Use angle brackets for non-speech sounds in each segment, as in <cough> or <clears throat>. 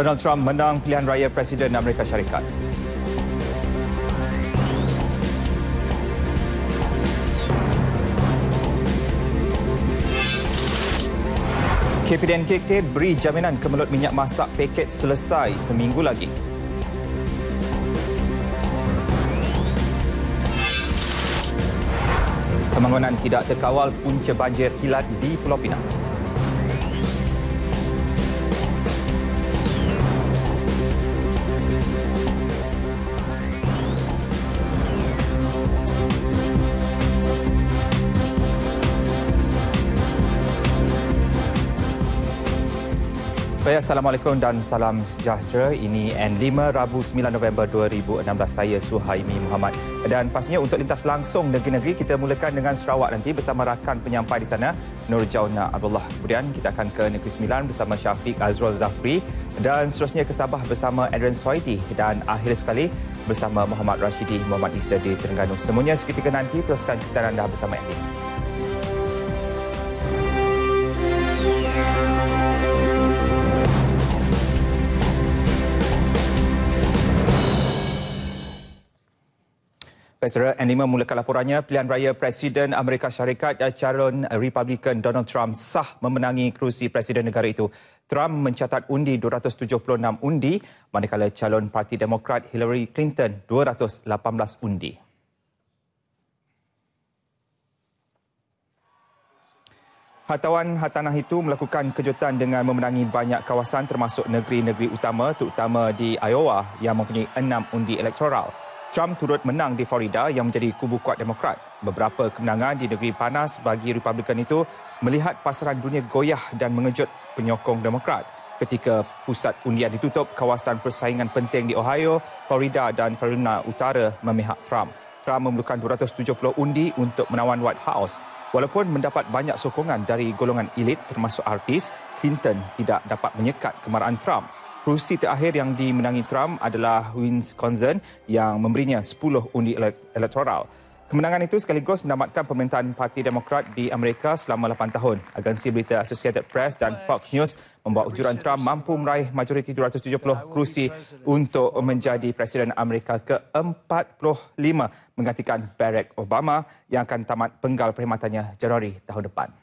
Donald Trump menang pilihan raya Presiden Amerika Syarikat. KPDNKK beri jaminan kemelut minyak masak paket selesai seminggu lagi. Pembangunan tidak terkawal punca banjir kilat di Pulau Pinang. Assalamualaikum dan salam sejahtera. Ini N5 Rabu 9 November 2016. Saya Suhaimi Muhammad. Dan pastinya untuk lintas langsung negeri-negeri, kita mulakan dengan Sarawak nanti bersama rakan penyampai di sana, Nur Jauna Abdullah. Kemudian kita akan ke Negeri Sembilan bersama Syafiq Azrul Zafri dan seterusnya ke Sabah bersama Adrian Soiti dan akhir sekali bersama Muhammad Rashidi Muhammad Isa di Terengganu. Semuanya seketika nanti, teruskan kisaran anda bersama n Pesara N5 memulakan laporannya, pilihan raya Presiden Amerika Syarikat eh, calon Republikan Donald Trump sah memenangi kerusi Presiden negara itu. Trump mencatat undi 276 undi, manakala calon Parti Demokrat Hillary Clinton 218 undi. Hartawan Hartanah itu melakukan kejutan dengan memenangi banyak kawasan termasuk negeri-negeri utama terutama di Iowa yang mempunyai enam undi elektoral. Trump turut menang di Florida yang menjadi kubu kuat Demokrat. Beberapa kemenangan di negeri panas bagi Republikan itu melihat pasaran dunia goyah dan mengejut penyokong Demokrat. Ketika pusat undian ditutup, kawasan persaingan penting di Ohio, Florida dan Carolina Utara memihak Trump. Trump memerlukan 270 undi untuk menawan White House. Walaupun mendapat banyak sokongan dari golongan elit termasuk artis, Clinton tidak dapat menyekat kemarahan Trump. Kursi terakhir yang dimenangi Trump adalah Wisconsin yang memberinya 10 undi elektoral. Kemenangan itu sekaligus menamatkan pemerintahan Parti Demokrat di Amerika selama 8 tahun. Agensi berita Associated Press dan Fox News membawa ujuran Trump mampu meraih majoriti 270 kursi untuk menjadi Presiden Amerika ke-45 menggantikan Barack Obama yang akan tamat penggal perkhidmatannya Januari tahun depan.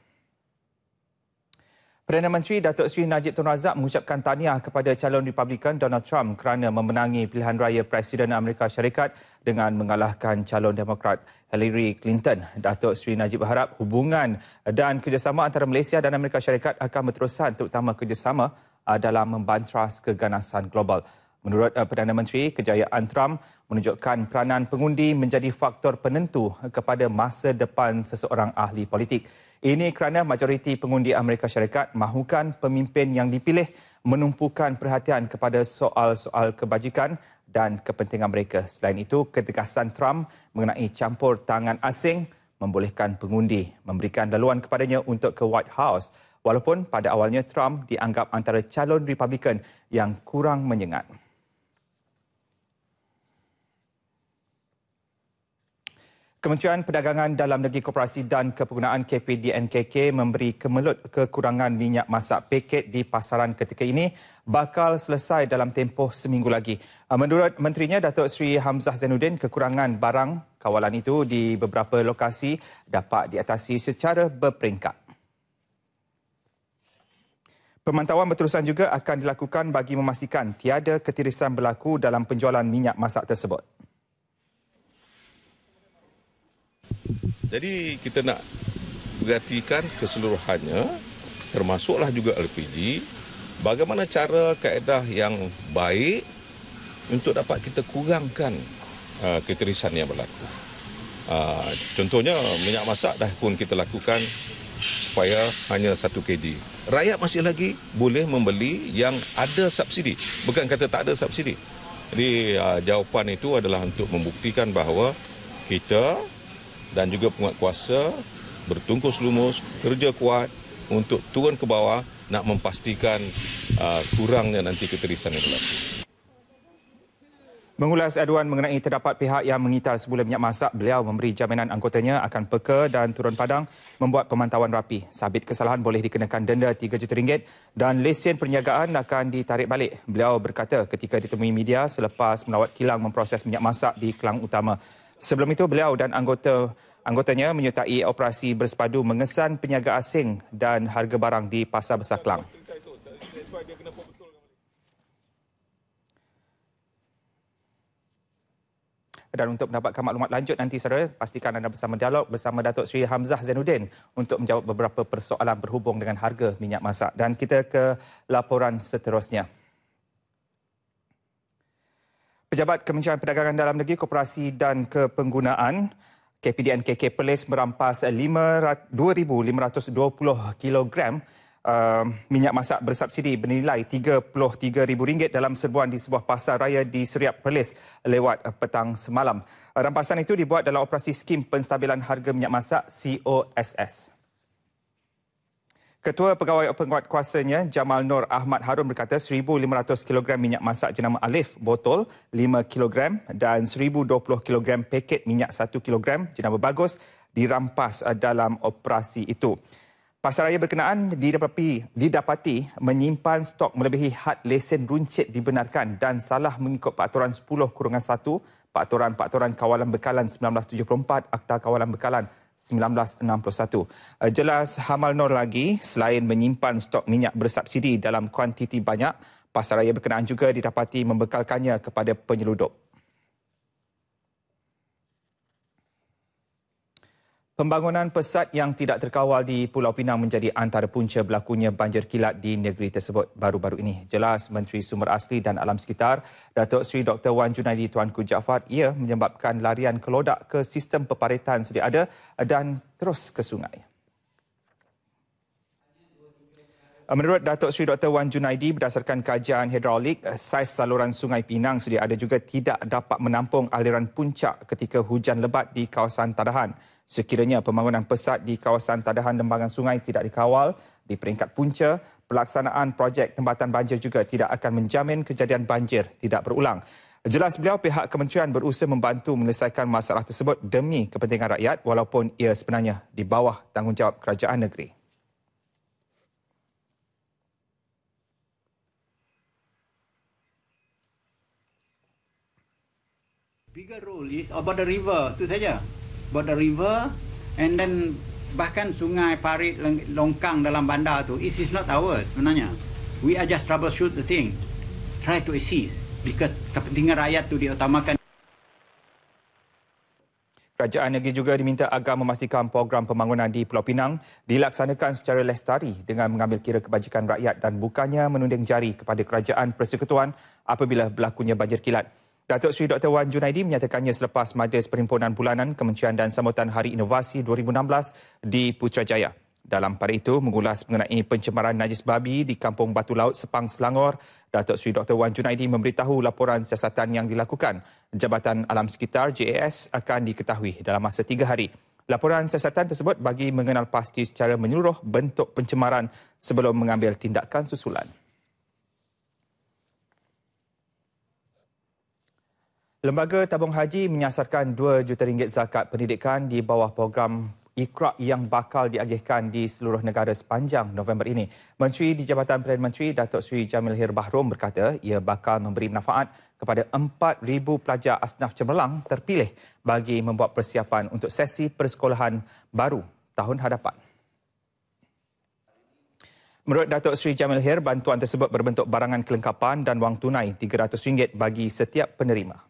Perdana Menteri Datuk Seri Najib Tun Razak mengucapkan tahniah kepada calon Republikan Donald Trump kerana memenangi pilihan raya Presiden Amerika Syarikat dengan mengalahkan calon Demokrat Hillary Clinton. Datuk Seri Najib berharap hubungan dan kerjasama antara Malaysia dan Amerika Syarikat akan berterusan terutama kerjasama ah, dalam membantras keganasan global. Menurut ah, Perdana Menteri, kejayaan Trump menunjukkan peranan pengundi menjadi faktor penentu kepada masa depan seseorang ahli politik. Ini kerana majoriti pengundi Amerika Syarikat mahukan pemimpin yang dipilih menumpukan perhatian kepada soal-soal kebajikan dan kepentingan mereka. Selain itu, ketegasan Trump mengenai campur tangan asing membolehkan pengundi memberikan laluan kepadanya untuk ke White House walaupun pada awalnya Trump dianggap antara calon Republikan yang kurang menyengat. Kementerian Perdagangan Dalam Negeri Koperasi dan Kepergunaan KPDNKK memberi kemelut kekurangan minyak masak paket di pasaran ketika ini bakal selesai dalam tempoh seminggu lagi. Ah, menurut menterinya Datuk Seri Hamzah Zainuddin, kekurangan barang kawalan itu di beberapa lokasi dapat diatasi secara berperingkat. Pemantauan berterusan juga akan dilakukan bagi memastikan tiada ketirisan berlaku dalam penjualan minyak masak tersebut. Jadi kita nak gantikan keseluruhannya termasuklah juga LPG bagaimana cara kaedah yang baik untuk dapat kita kurangkan uh, keterisan yang berlaku. Uh, contohnya minyak masak dah pun kita lakukan supaya hanya 1 kg. Rakyat masih lagi boleh membeli yang ada subsidi. Bukan kata tak ada subsidi. Jadi uh, jawapan itu adalah untuk membuktikan bahawa kita dan juga penguat kuasa bertungkus lumus, kerja kuat untuk turun ke bawah nak memastikan uh, kurangnya nanti keterisan yang berlaku. Mengulas aduan mengenai terdapat pihak yang mengital sebulan minyak masak, beliau memberi jaminan anggotanya akan peka dan turun padang membuat pemantauan rapi. Sabit kesalahan boleh dikenakan denda RM3 dan lesen perniagaan akan ditarik balik. Beliau berkata ketika ditemui media selepas melawat kilang memproses minyak masak di Kelang Utama. Sebelum itu beliau dan anggota anggotanya menyertai operasi bersepadu mengesan penyaga asing dan harga barang di Pasar Besar Kelang. Dan untuk mendapatkan maklumat lanjut nanti saya pastikan anda bersama dialog bersama Datuk Seri Hamzah Zainuddin untuk menjawab beberapa persoalan berhubung dengan harga minyak masak. Dan kita ke laporan seterusnya. Pejabat Kementerian Perdagangan Dalam Negeri, Koperasi dan Kepenggunaan KPDN KK Perlis merampas 2,520 kilogram uh, minyak masak bersubsidi bernilai RM33,000 dalam serbuan di sebuah pasar raya di Seriap Perlis lewat petang semalam. Rampasan itu dibuat dalam operasi skim penstabilan harga minyak masak COSS. Ketua Pegawai Penguat Kuasanya Jamal Nur Ahmad Harun berkata 1,500 kg minyak masak jenama Alif botol 5 kg dan 1,020 kg paket minyak 1 kg jenama Bagus dirampas eh, dalam operasi itu. Pasaraya berkenaan didapati, didapati menyimpan stok melebihi had lesen runcit dibenarkan dan salah mengikut peraturan 10 1 Peraturan-peraturan Kawalan Bekalan 1974 Akta Kawalan Bekalan 1961. Eh, jelas Hamal Nor lagi selain menyimpan stok minyak bersubsidi dalam kuantiti banyak, pasaraya berkenaan juga didapati membekalkannya kepada penyeludup. Pembangunan pesat yang tidak terkawal di Pulau Pinang menjadi antara punca berlakunya banjir kilat di negeri tersebut baru-baru ini. Jelas Menteri Sumber Asli dan Alam Sekitar, Datuk Sri Dr. Wan Junaidi Tuanku Jaafar, ia menyebabkan larian kelodak ke sistem peparitan sedia ada dan terus ke sungai. Eh, menurut Datuk Seri Dr. Wan Junaidi, berdasarkan kajian hidrolik, eh, saiz saluran Sungai Pinang sedia ada juga tidak dapat menampung aliran puncak ketika hujan lebat di kawasan tadahan. Sekiranya pembangunan pesat di kawasan tadahan lembangan sungai tidak dikawal di peringkat punca, pelaksanaan projek tempatan banjir juga tidak akan menjamin kejadian banjir tidak berulang. Jelas beliau pihak kementerian berusaha membantu menyelesaikan masalah tersebut demi kepentingan rakyat walaupun ia sebenarnya di bawah tanggungjawab kerajaan negeri. bigger role is about the river tu saja about the river and then bahkan sungai parit longkang dalam bandar tu it is not ours sebenarnya we are just troubleshoot the thing try to assist because kepentingan rakyat tu diutamakan Kerajaan negeri juga diminta agar memastikan program pembangunan di Pulau Pinang dilaksanakan secara lestari dengan mengambil kira kebajikan rakyat dan bukannya menunding jari kepada kerajaan persekutuan apabila berlakunya banjir kilat. Datuk Seri Dr. Wan Junaidi menyatakannya selepas majlis perhimpunan bulanan Kementerian dan Sambutan Hari Inovasi 2016 di Putrajaya. Dalam pada itu, mengulas mengenai pencemaran najis babi di Kampung Batu Laut, Sepang, Selangor, Datuk Seri Dr. Wan Junaidi memberitahu laporan siasatan yang dilakukan Jabatan Alam Sekitar JAS akan diketahui dalam masa tiga hari. Laporan siasatan tersebut bagi mengenal pasti secara menyeluruh bentuk pencemaran sebelum mengambil tindakan susulan. Lembaga Tabung Haji menyasarkan 2 juta ringgit zakat pendidikan di bawah program ikrak yang bakal diagihkan di seluruh negara sepanjang November ini. Menteri di Jabatan Perdana Menteri Datuk Seri Jamil Hir Bahrom berkata ia bakal memberi manfaat kepada 4,000 pelajar asnaf cemerlang terpilih bagi membuat persiapan untuk sesi persekolahan baru tahun hadapan. Menurut Datuk Seri Jamil Hir, bantuan tersebut berbentuk barangan kelengkapan dan wang tunai RM300 bagi setiap penerima.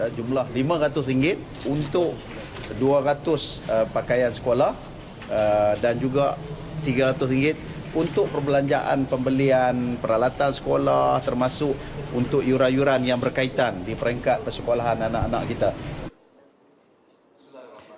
uh, jumlah RM500 untuk 200 uh, eh, pakaian sekolah uh, dan juga RM300 untuk perbelanjaan pembelian peralatan sekolah termasuk untuk yuran-yuran yang berkaitan di peringkat persekolahan anak-anak kita.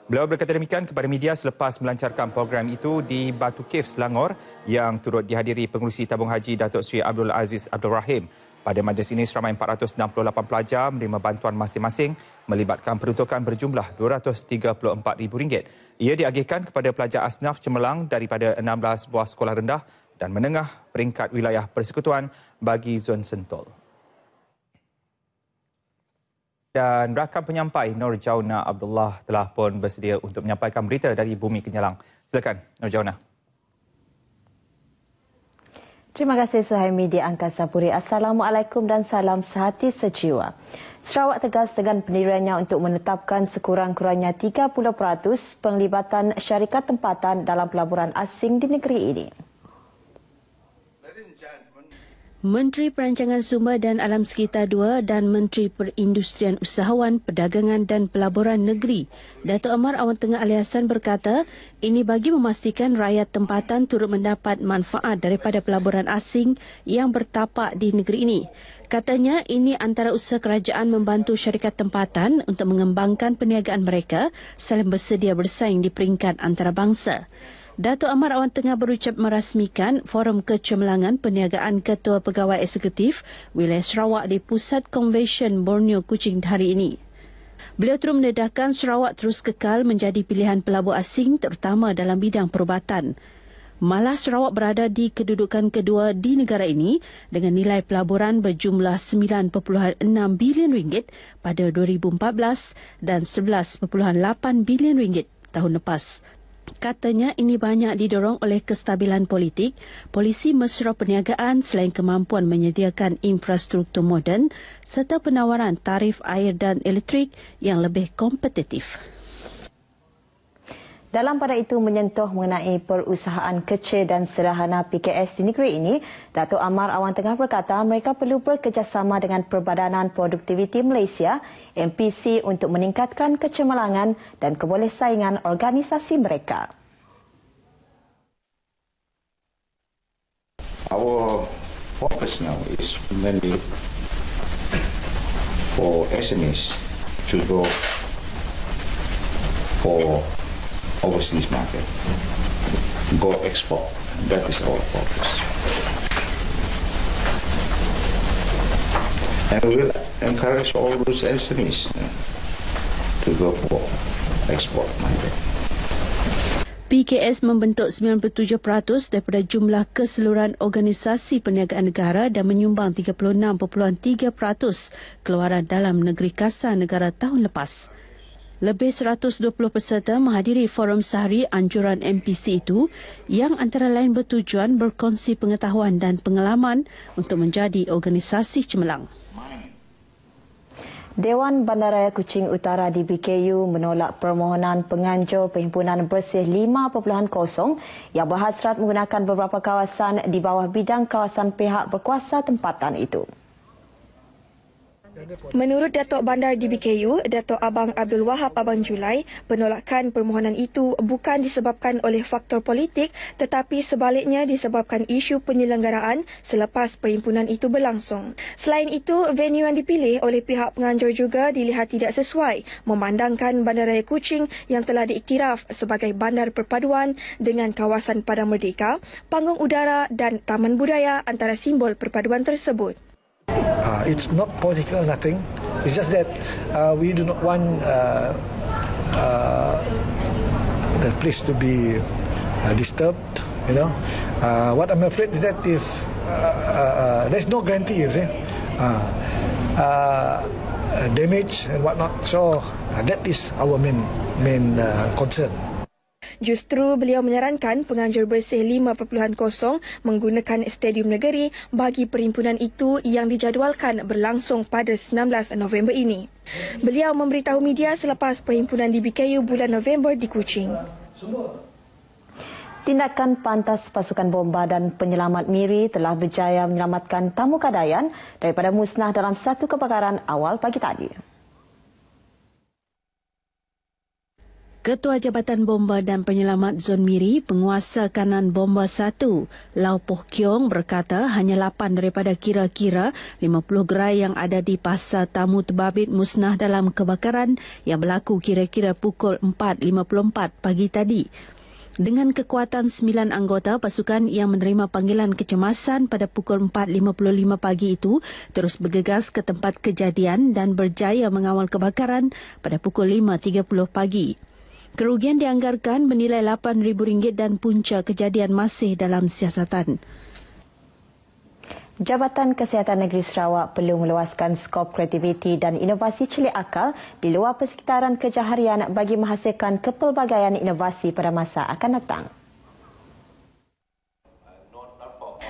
Beliau berkata demikian kepada media selepas melancarkan program itu di Batu Kif, Selangor yang turut dihadiri pengurusi tabung haji Datuk Sri Abdul Aziz Abdul Rahim. Pada majlis ini, seramai 468 pelajar menerima bantuan masing-masing melibatkan peruntukan berjumlah RM234,000. Ia diagihkan kepada pelajar asnaf cemerlang daripada 16 buah sekolah rendah dan menengah peringkat wilayah persekutuan bagi zon sentul. Dan rakan penyampai Nur Jauna Abdullah telah pun bersedia untuk menyampaikan berita dari Bumi Kenyalang. Silakan Nur Jauna. Terima kasih Suhaimi di Angkasa Puri. Assalamualaikum dan salam sehati sejiwa. Sarawak tegas dengan pendiriannya untuk menetapkan sekurang-kurangnya 30% penglibatan syarikat tempatan dalam pelaburan asing di negeri ini. Menteri Perancangan Sumber dan Alam Sekitar 2 dan Menteri Perindustrian Usahawan, Perdagangan dan Pelaburan Negeri, Datuk Amar Awan Tengah Aliasan berkata, ini bagi memastikan rakyat tempatan turut mendapat manfaat daripada pelaburan asing yang bertapak di negeri ini. Katanya, ini antara usaha kerajaan membantu syarikat tempatan untuk mengembangkan perniagaan mereka selain bersedia bersaing di peringkat antarabangsa. Datuk Amar Awan Tengah berucap merasmikan Forum Kecemerlangan Perniagaan Ketua Pegawai Eksekutif Wilayah Sarawak di Pusat Convention Borneo Kuching hari ini. Beliau turut mendedahkan Sarawak terus kekal menjadi pilihan pelabur asing terutama dalam bidang perubatan. Malah Sarawak berada di kedudukan kedua di negara ini dengan nilai pelaburan berjumlah 9.6 bilion ringgit pada 2014 dan 11.8 bilion ringgit tahun lepas Katanya ini banyak didorong oleh kestabilan politik, polisi mesra perniagaan selain kemampuan menyediakan infrastruktur moden serta penawaran tarif air dan elektrik yang lebih kompetitif. Dalam pada itu menyentuh mengenai perusahaan kecil dan sederhana PKS di negeri ini, Datuk Amar Awang Tengah berkata mereka perlu bekerjasama dengan Perbadanan Produktiviti Malaysia, MPC untuk meningkatkan kecemerlangan dan kebolehsaingan organisasi mereka. Our focus now is mainly for SMEs to go for overseas market. Go export. That is our focus. And we will encourage all those SMEs eh, to go for export market. PKS membentuk 97% daripada jumlah keseluruhan organisasi perniagaan negara dan menyumbang 36.3% keluaran dalam negeri kasar negara tahun lepas. Lebih 120 peserta menghadiri forum sehari anjuran MPC itu yang antara lain bertujuan berkongsi pengetahuan dan pengalaman untuk menjadi organisasi cemerlang. Dewan Bandaraya Kuching Utara di BKU menolak permohonan penganjur Perhimpunan Bersih 5.0 yang berhasrat menggunakan beberapa kawasan di bawah bidang kawasan pihak berkuasa tempatan itu. Menurut Datuk Bandar di Datuk Abang Abdul Wahab Abang Julai, penolakan permohonan itu bukan disebabkan oleh faktor politik tetapi sebaliknya disebabkan isu penyelenggaraan selepas perhimpunan itu berlangsung. Selain itu, venue yang dipilih oleh pihak penganjur juga dilihat tidak sesuai memandangkan Bandaraya Kuching yang telah diiktiraf sebagai bandar perpaduan dengan kawasan Padang Merdeka, panggung udara dan taman budaya antara simbol perpaduan tersebut. Uh, it's not political nothing. It's just that uh, we do not want uh, uh, the place to be uh, disturbed. You know, uh, what I'm afraid is that if uh, uh, uh there's no guarantee, you see, uh, uh, damage and whatnot. So uh, that is our main main uh, concern. Justru beliau menyarankan penganjur bersih 5.0 menggunakan Stadium Negeri bagi perhimpunan itu yang dijadualkan berlangsung pada 19 November ini. Beliau memberitahu media selepas perhimpunan di BKU bulan November di Kuching. Tindakan pantas pasukan bomba dan penyelamat Miri telah berjaya menyelamatkan tamu kadayan daripada musnah dalam satu kebakaran awal pagi tadi. Ketua Jabatan bomba dan Penyelamat Zon Miri, Penguasa Kanan bomba 1, Lau Poh Kiong berkata hanya 8 daripada kira-kira 50 gerai yang ada di Pasar Tamu Tebabit musnah dalam kebakaran yang berlaku kira-kira pukul 4.54 pagi tadi. Dengan kekuatan 9 anggota pasukan yang menerima panggilan kecemasan pada pukul 4.55 pagi itu terus bergegas ke tempat kejadian dan berjaya mengawal kebakaran pada pukul 5.30 pagi. Kerugian dianggarkan bernilai RM8,000 dan punca kejadian masih dalam siasatan. Jabatan Kesihatan Negeri Sarawak perlu meluaskan skop kreativiti dan inovasi celik akal di luar persekitaran kerja harian bagi menghasilkan kepelbagaian inovasi pada masa akan datang.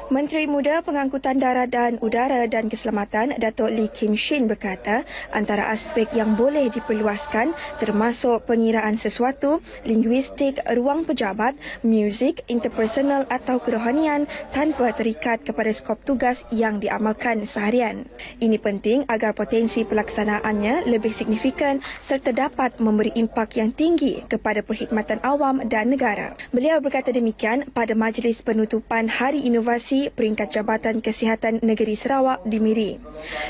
Menteri Muda Pengangkutan Darat dan Udara dan Keselamatan Datuk Lee Kim Shin berkata antara aspek yang boleh diperluaskan termasuk pengiraan sesuatu, linguistik, ruang pejabat, muzik, interpersonal atau kerohanian tanpa terikat kepada skop tugas yang diamalkan seharian. Ini penting agar potensi pelaksanaannya lebih signifikan serta dapat memberi impak yang tinggi kepada perkhidmatan awam dan negara. Beliau berkata demikian pada majlis penutupan Hari Inovasi peringkat Jabatan Kesihatan Negeri Sarawak di Miri.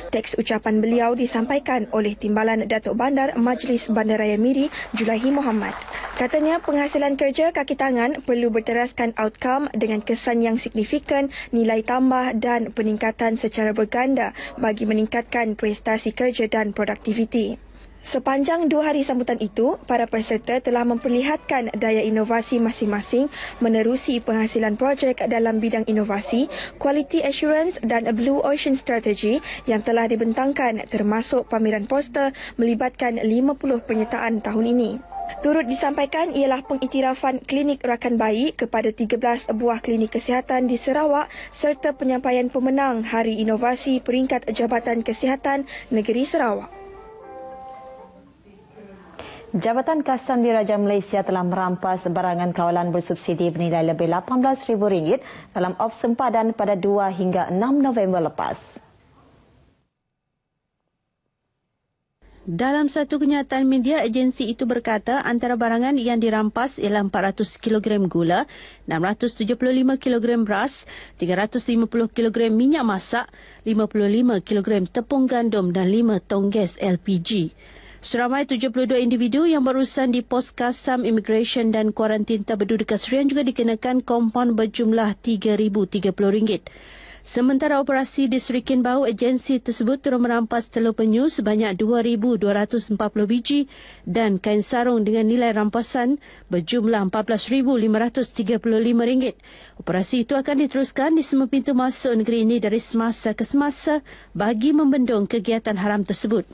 Teks ucapan beliau disampaikan oleh Timbalan Datuk Bandar Majlis Bandaraya Miri Julahi Muhammad. Katanya penghasilan kerja kaki tangan perlu berteraskan outcome dengan kesan yang signifikan, nilai tambah dan peningkatan secara berganda bagi meningkatkan prestasi kerja dan produktiviti. Sepanjang dua hari sambutan itu, para peserta telah memperlihatkan daya inovasi masing-masing menerusi penghasilan projek dalam bidang inovasi, quality assurance dan blue ocean strategy yang telah dibentangkan termasuk pameran poster melibatkan 50 penyertaan tahun ini. Turut disampaikan ialah pengiktirafan klinik rakan bayi kepada 13 buah klinik kesihatan di Sarawak serta penyampaian pemenang Hari Inovasi Peringkat Jabatan Kesihatan Negeri Sarawak. Jabatan Kasan Diraja Malaysia telah merampas barangan kawalan bersubsidi bernilai lebih RM18,000 dalam op sempadan pada 2 hingga 6 November lepas. Dalam satu kenyataan media, agensi itu berkata antara barangan yang dirampas ialah 400 kg gula, 675 kg beras, 350 kg minyak masak, 55 kg tepung gandum dan 5 tong gas LPG. Seramai 72 individu yang berurusan di Pos Kasam Immigration dan Kuarantin Terpeduduk Kasrian juga dikenakan kompon berjumlah RM3,030. Sementara operasi di Serikin Bau, agensi tersebut turut merampas telur penyu sebanyak 2,240 biji dan kain sarung dengan nilai rampasan berjumlah 14,535 ringgit. Operasi itu akan diteruskan di semua pintu masuk negeri ini dari semasa ke semasa bagi membendung kegiatan haram tersebut.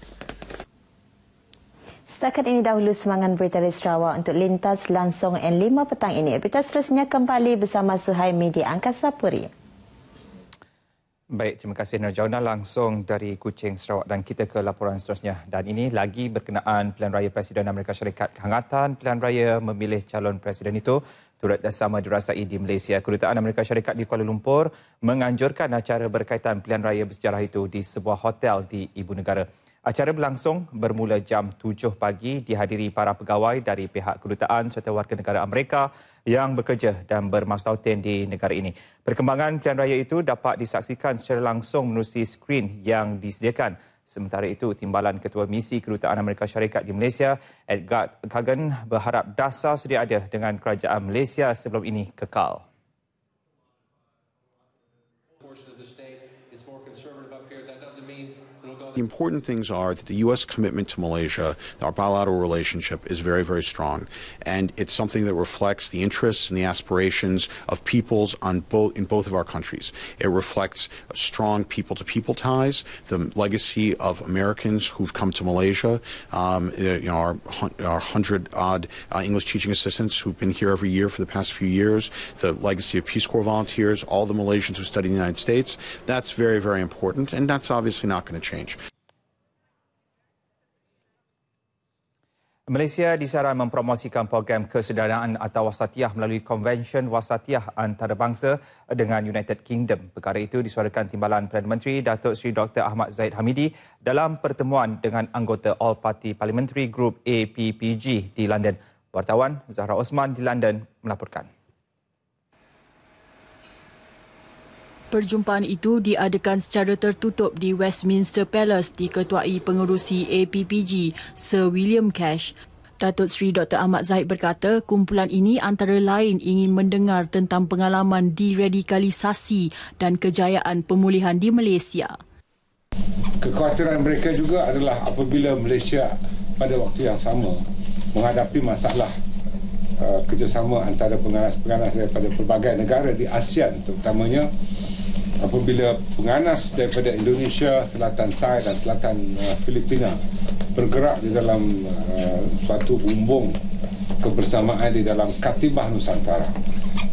Setakat ini dahulu semangat berita di Sarawak untuk lintas langsung N5 petang ini. Berita seterusnya kembali bersama Suhaimi di Angkasa Puri. Baik, terima kasih Nur Jauna langsung dari Kuching, Sarawak dan kita ke laporan seterusnya. Dan ini lagi berkenaan pilihan raya Presiden Amerika Syarikat kehangatan pilihan raya memilih calon Presiden itu turut sama dirasai di Malaysia. Kedutaan Amerika Syarikat di Kuala Lumpur menganjurkan acara berkaitan pilihan raya bersejarah itu di sebuah hotel di Ibu Negara. Acara berlangsung bermula jam 7 pagi dihadiri para pegawai dari pihak kedutaan serta warga negara Amerika yang bekerja dan bermastautin di negara ini. Perkembangan pilihan raya itu dapat disaksikan secara langsung melalui skrin yang disediakan. Sementara itu, Timbalan Ketua Misi Kedutaan Amerika Syarikat di Malaysia, Edgar Kagan, berharap dasar sedia ada dengan kerajaan Malaysia sebelum ini kekal. The important things are that the U.S. commitment to Malaysia, our bilateral relationship, is very, very strong. And it's something that reflects the interests and the aspirations of peoples on both, in both of our countries. It reflects strong people to people ties, the legacy of Americans who've come to Malaysia, um, you know, our, our hundred odd uh, English teaching assistants who've been here every year for the past few years, the legacy of Peace Corps volunteers, all the Malaysians who study in the United States. That's very, very important. And that's obviously not going to change. Malaysia disarankan mempromosikan program kesedaran atau wasatiyah melalui konvensyen Wasatiyah Antarabangsa dengan United Kingdom. Perkara itu disuarakan Timbalan Perdana Menteri Datuk Seri Dr. Ahmad Zaid Hamidi dalam pertemuan dengan anggota All Party Parliamentary Group APPG di London. Wartawan Zahra Osman di London melaporkan. perjumpaan itu diadakan secara tertutup di Westminster Palace diketuai pengerusi APPG Sir William Cash. Datuk Seri Dr. Ahmad Zahid berkata kumpulan ini antara lain ingin mendengar tentang pengalaman diradikalisasi dan kejayaan pemulihan di Malaysia. Kekhawatiran mereka juga adalah apabila Malaysia pada waktu yang sama menghadapi masalah uh, kerjasama antara penganas-penganas daripada pelbagai negara di ASEAN terutamanya uh, apabila penganas daripada Indonesia selatan Thai dan selatan uh, Filipina bergerak di dalam uh, suatu bumbung kebersamaan di dalam Katibah Nusantara.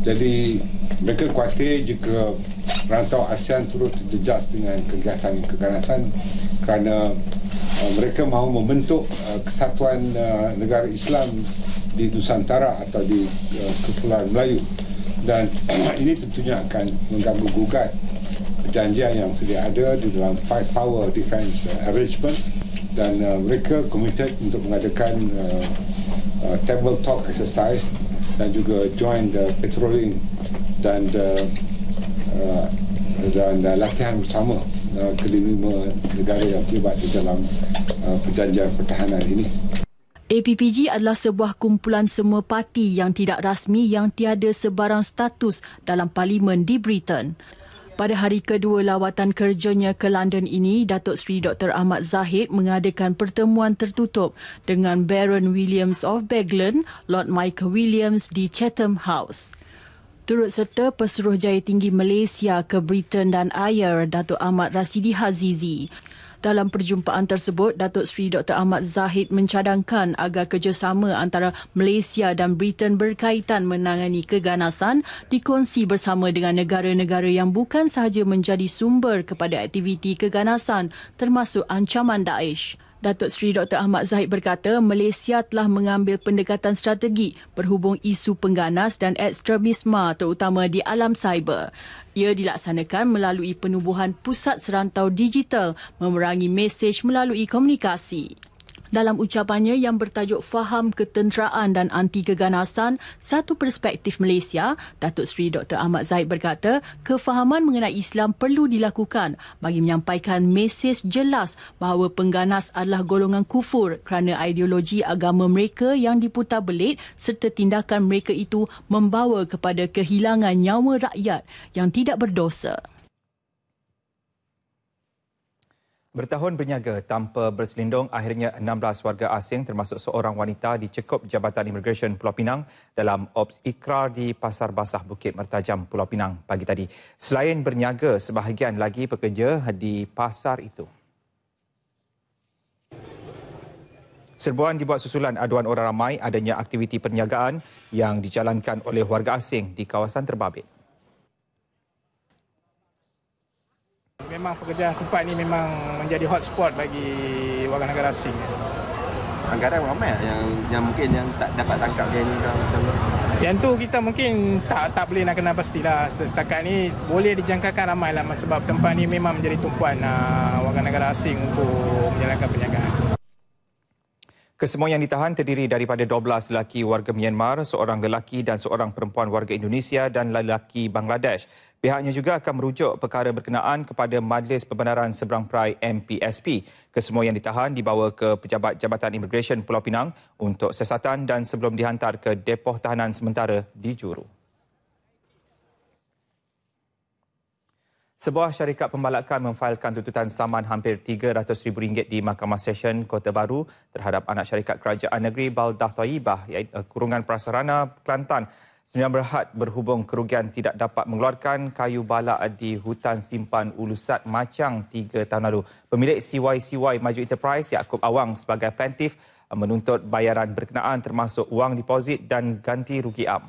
Jadi mereka khawatir jika rantau ASEAN turut terjejas dengan kegiatan keganasan kerana uh, mereka mahu membentuk uh, kesatuan uh, negara Islam di Nusantara atau di uh, Kepulauan Melayu dan <clears throat> ini tentunya akan mengganggu gugat perjanjian yang sedia ada di dalam Five Power Defence uh, Arrangement dan uh, mereka committed untuk mengadakan uh, uh, table talk exercise dan juga join the patrolling dan the, uh, dan uh, latihan bersama uh, kelima negara yang terlibat di dalam uh, perjanjian pertahanan ini. APPG adalah sebuah kumpulan semua parti yang tidak rasmi yang tiada sebarang status dalam parlimen di Britain. Pada hari kedua lawatan kerjanya ke London ini, Datuk Seri Dr. Ahmad Zahid mengadakan pertemuan tertutup dengan Baron Williams of Beglen, Lord Michael Williams di Chatham House. Turut serta pesuruhjaya Tinggi Malaysia ke Britain dan Ayer, Datuk Ahmad Rasidi Hazizi. Dalam perjumpaan tersebut, Datuk Seri Dr. Ahmad Zahid mencadangkan agar kerjasama antara Malaysia dan Britain berkaitan menangani keganasan dikongsi bersama dengan negara-negara yang bukan sahaja menjadi sumber kepada aktiviti keganasan termasuk ancaman Daesh. Datuk Seri Dr. Ahmad Zahid berkata Malaysia telah mengambil pendekatan strategi berhubung isu pengganas dan ekstremisme terutama di alam cyber. Ia dilaksanakan melalui penubuhan Pusat Serantau Digital memerangi mesej melalui komunikasi dalam ucapannya yang bertajuk Faham Ketenteraan dan Anti Keganasan Satu Perspektif Malaysia, Datuk Seri Dr. Ahmad Zaid berkata, kefahaman mengenai Islam perlu dilakukan bagi menyampaikan mesej jelas bahawa pengganas adalah golongan kufur kerana ideologi agama mereka yang diputar belit serta tindakan mereka itu membawa kepada kehilangan nyawa rakyat yang tidak berdosa. Bertahun berniaga tanpa berselindung, akhirnya 16 warga asing termasuk seorang wanita dicekup Jabatan Immigration Pulau Pinang dalam Ops Ikrar di Pasar Basah Bukit Mertajam Pulau Pinang pagi tadi. Selain berniaga, sebahagian lagi pekerja di pasar itu. Serbuan dibuat susulan aduan orang ramai adanya aktiviti perniagaan yang dijalankan oleh warga asing di kawasan terbabit. Memang pekerja tempat ni memang menjadi hotspot bagi warga negara asing. Anggaran ramai lah yang yang mungkin yang tak dapat tangkap dia ni kan, Yang tu kita mungkin tak tak boleh nak kena pastilah. Setakat ni boleh dijangkakan ramai lah sebab tempat ni memang menjadi tumpuan uh, warga negara asing untuk menjalankan penjagaan. Kesemua yang ditahan terdiri daripada 12 lelaki warga Myanmar, seorang lelaki dan seorang perempuan warga Indonesia dan lelaki Bangladesh. Pihaknya juga akan merujuk perkara berkenaan kepada Majlis Pembenaran Seberang Perai MPSP. Kesemua yang ditahan dibawa ke Pejabat Jabatan Immigration Pulau Pinang untuk sesatan dan sebelum dihantar ke depoh tahanan sementara di Juru. Sebuah syarikat pembalakan memfailkan tuntutan saman hampir rm ringgit di Mahkamah Session Kota Baru terhadap anak syarikat kerajaan negeri Baldah Toibah, iaitu Kurungan Prasarana Kelantan Sembilan Berhad berhubung kerugian tidak dapat mengeluarkan kayu balak di hutan simpan Ulusat Macang tiga tahun lalu. Pemilik CYCY Maju Enterprise, Yaakob Awang sebagai plaintif menuntut bayaran berkenaan termasuk wang deposit dan ganti rugi am.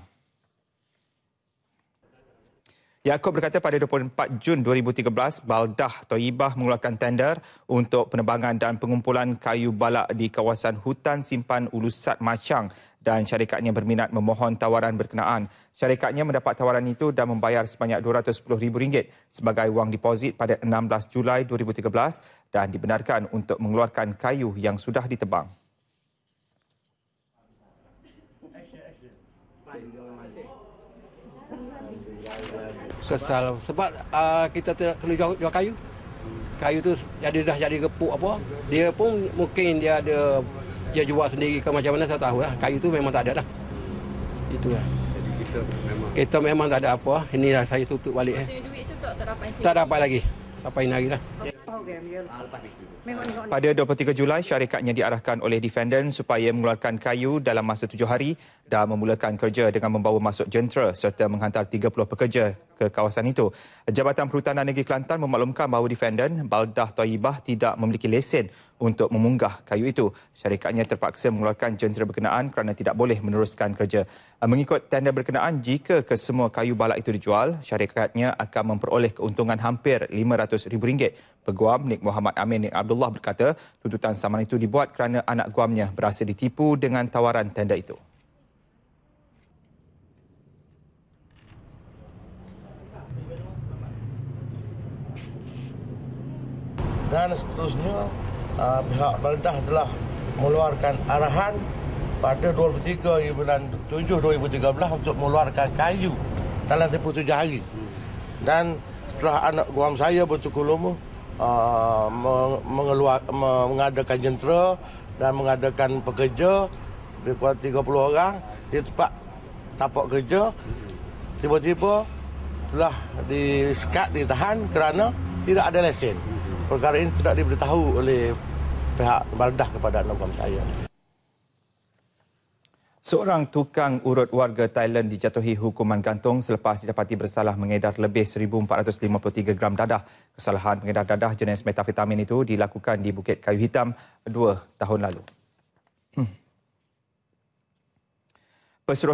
Yaakob berkata pada 24 Jun 2013, Baldah Toibah mengeluarkan tender untuk penebangan dan pengumpulan kayu balak di kawasan hutan simpan Ulusat Macang dan syarikatnya berminat memohon tawaran berkenaan. Syarikatnya mendapat tawaran itu dan membayar sebanyak RM210,000 sebagai wang deposit pada 16 Julai 2013 dan dibenarkan untuk mengeluarkan kayu yang sudah ditebang. kesal sebab uh, kita tidak kena jual, jual kayu kayu tu jadi dah jadi repuk apa dia pun mungkin dia ada dia jual sendiri ke macam mana saya tahu lah kayu tu memang tak ada lah itu lah kita memang tak ada apa inilah saya tutup balik eh. tak, tak dapat lagi sampai hari lah okay. Ya. Ah, Pada 23 Julai, syarikatnya diarahkan oleh defendant supaya mengeluarkan kayu dalam masa tujuh hari dan memulakan kerja dengan membawa masuk jentera serta menghantar 30 pekerja ke kawasan itu. Jabatan Perhutanan Negeri Kelantan memaklumkan bahawa defendant Baldah Toibah tidak memiliki lesen untuk memunggah kayu itu. Syarikatnya terpaksa mengeluarkan jentera berkenaan kerana tidak boleh meneruskan kerja. Mengikut tanda berkenaan, jika kesemua kayu balak itu dijual, syarikatnya akan memperoleh keuntungan hampir RM500,000 Peguam Nik Muhammad Amin Nik Abdullah berkata tuntutan saman itu dibuat kerana anak guamnya berasa ditipu dengan tawaran tender itu. Dan seterusnya uh, pihak Baldah telah mengeluarkan arahan pada 23 bulan 7 2013 untuk mengeluarkan kayu dalam tempoh tujuh hari. Dan setelah anak guam saya bertukul lumuh, uh, mengadakan jentera dan mengadakan pekerja lebih kurang 30 orang di tempat tapak kerja tiba-tiba telah disekat, ditahan kerana tidak ada lesen. Perkara ini tidak diberitahu oleh pihak baldah kepada anak saya. Seorang tukang urut warga Thailand dijatuhi hukuman gantung selepas didapati bersalah mengedar lebih 1,453 gram dadah. Kesalahan mengedar dadah jenis metafetamin itu dilakukan di Bukit Kayu Hitam dua tahun lalu. Hmm.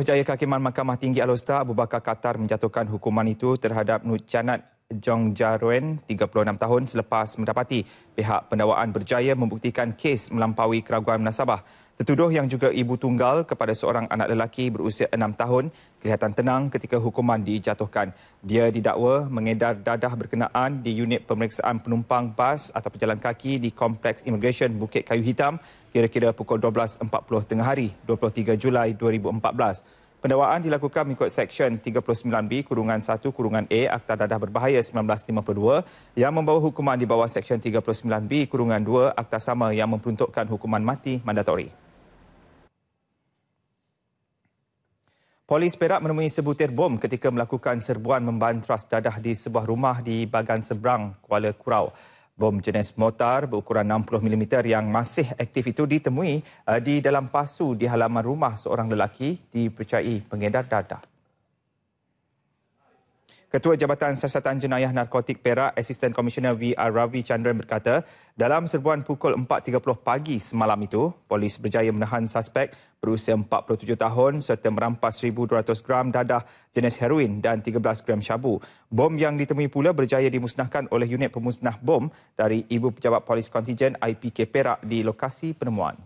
Jaya Kehakiman Mahkamah Tinggi Alostar Abu Bakar Qatar menjatuhkan hukuman itu terhadap Nut Janat Jong Jaruen, 36 tahun selepas mendapati pihak pendawaan berjaya membuktikan kes melampaui keraguan nasabah. Tertuduh yang juga ibu tunggal kepada seorang anak lelaki berusia enam tahun kelihatan tenang ketika hukuman dijatuhkan. Dia didakwa mengedar dadah berkenaan di unit pemeriksaan penumpang bas atau pejalan kaki di Kompleks Immigration Bukit Kayu Hitam kira-kira pukul 12.40 tengah hari 23 Julai 2014. Pendakwaan dilakukan mengikut Seksyen 39B kurungan 1 kurungan A Akta Dadah Berbahaya 1952 yang membawa hukuman di bawah Seksyen 39B kurungan 2 Akta Sama yang memperuntukkan hukuman mati mandatori. Polis Perak menemui sebutir bom ketika melakukan serbuan membantras dadah di sebuah rumah di bagan seberang Kuala Kurau. Bom jenis motor berukuran 60mm yang masih aktif itu ditemui eh, di dalam pasu di halaman rumah seorang lelaki dipercayai pengedar dadah. Ketua Jabatan Siasatan Jenayah Narkotik Perak, Assistant Commissioner VR Ravi Chandran berkata, dalam serbuan pukul 4.30 pagi semalam itu, polis berjaya menahan suspek berusia 47 tahun serta merampas 1,200 gram dadah jenis heroin dan 13 gram syabu. Bom yang ditemui pula berjaya dimusnahkan oleh unit pemusnah bom dari Ibu Pejabat Polis Kontijen IPK Perak di lokasi penemuan.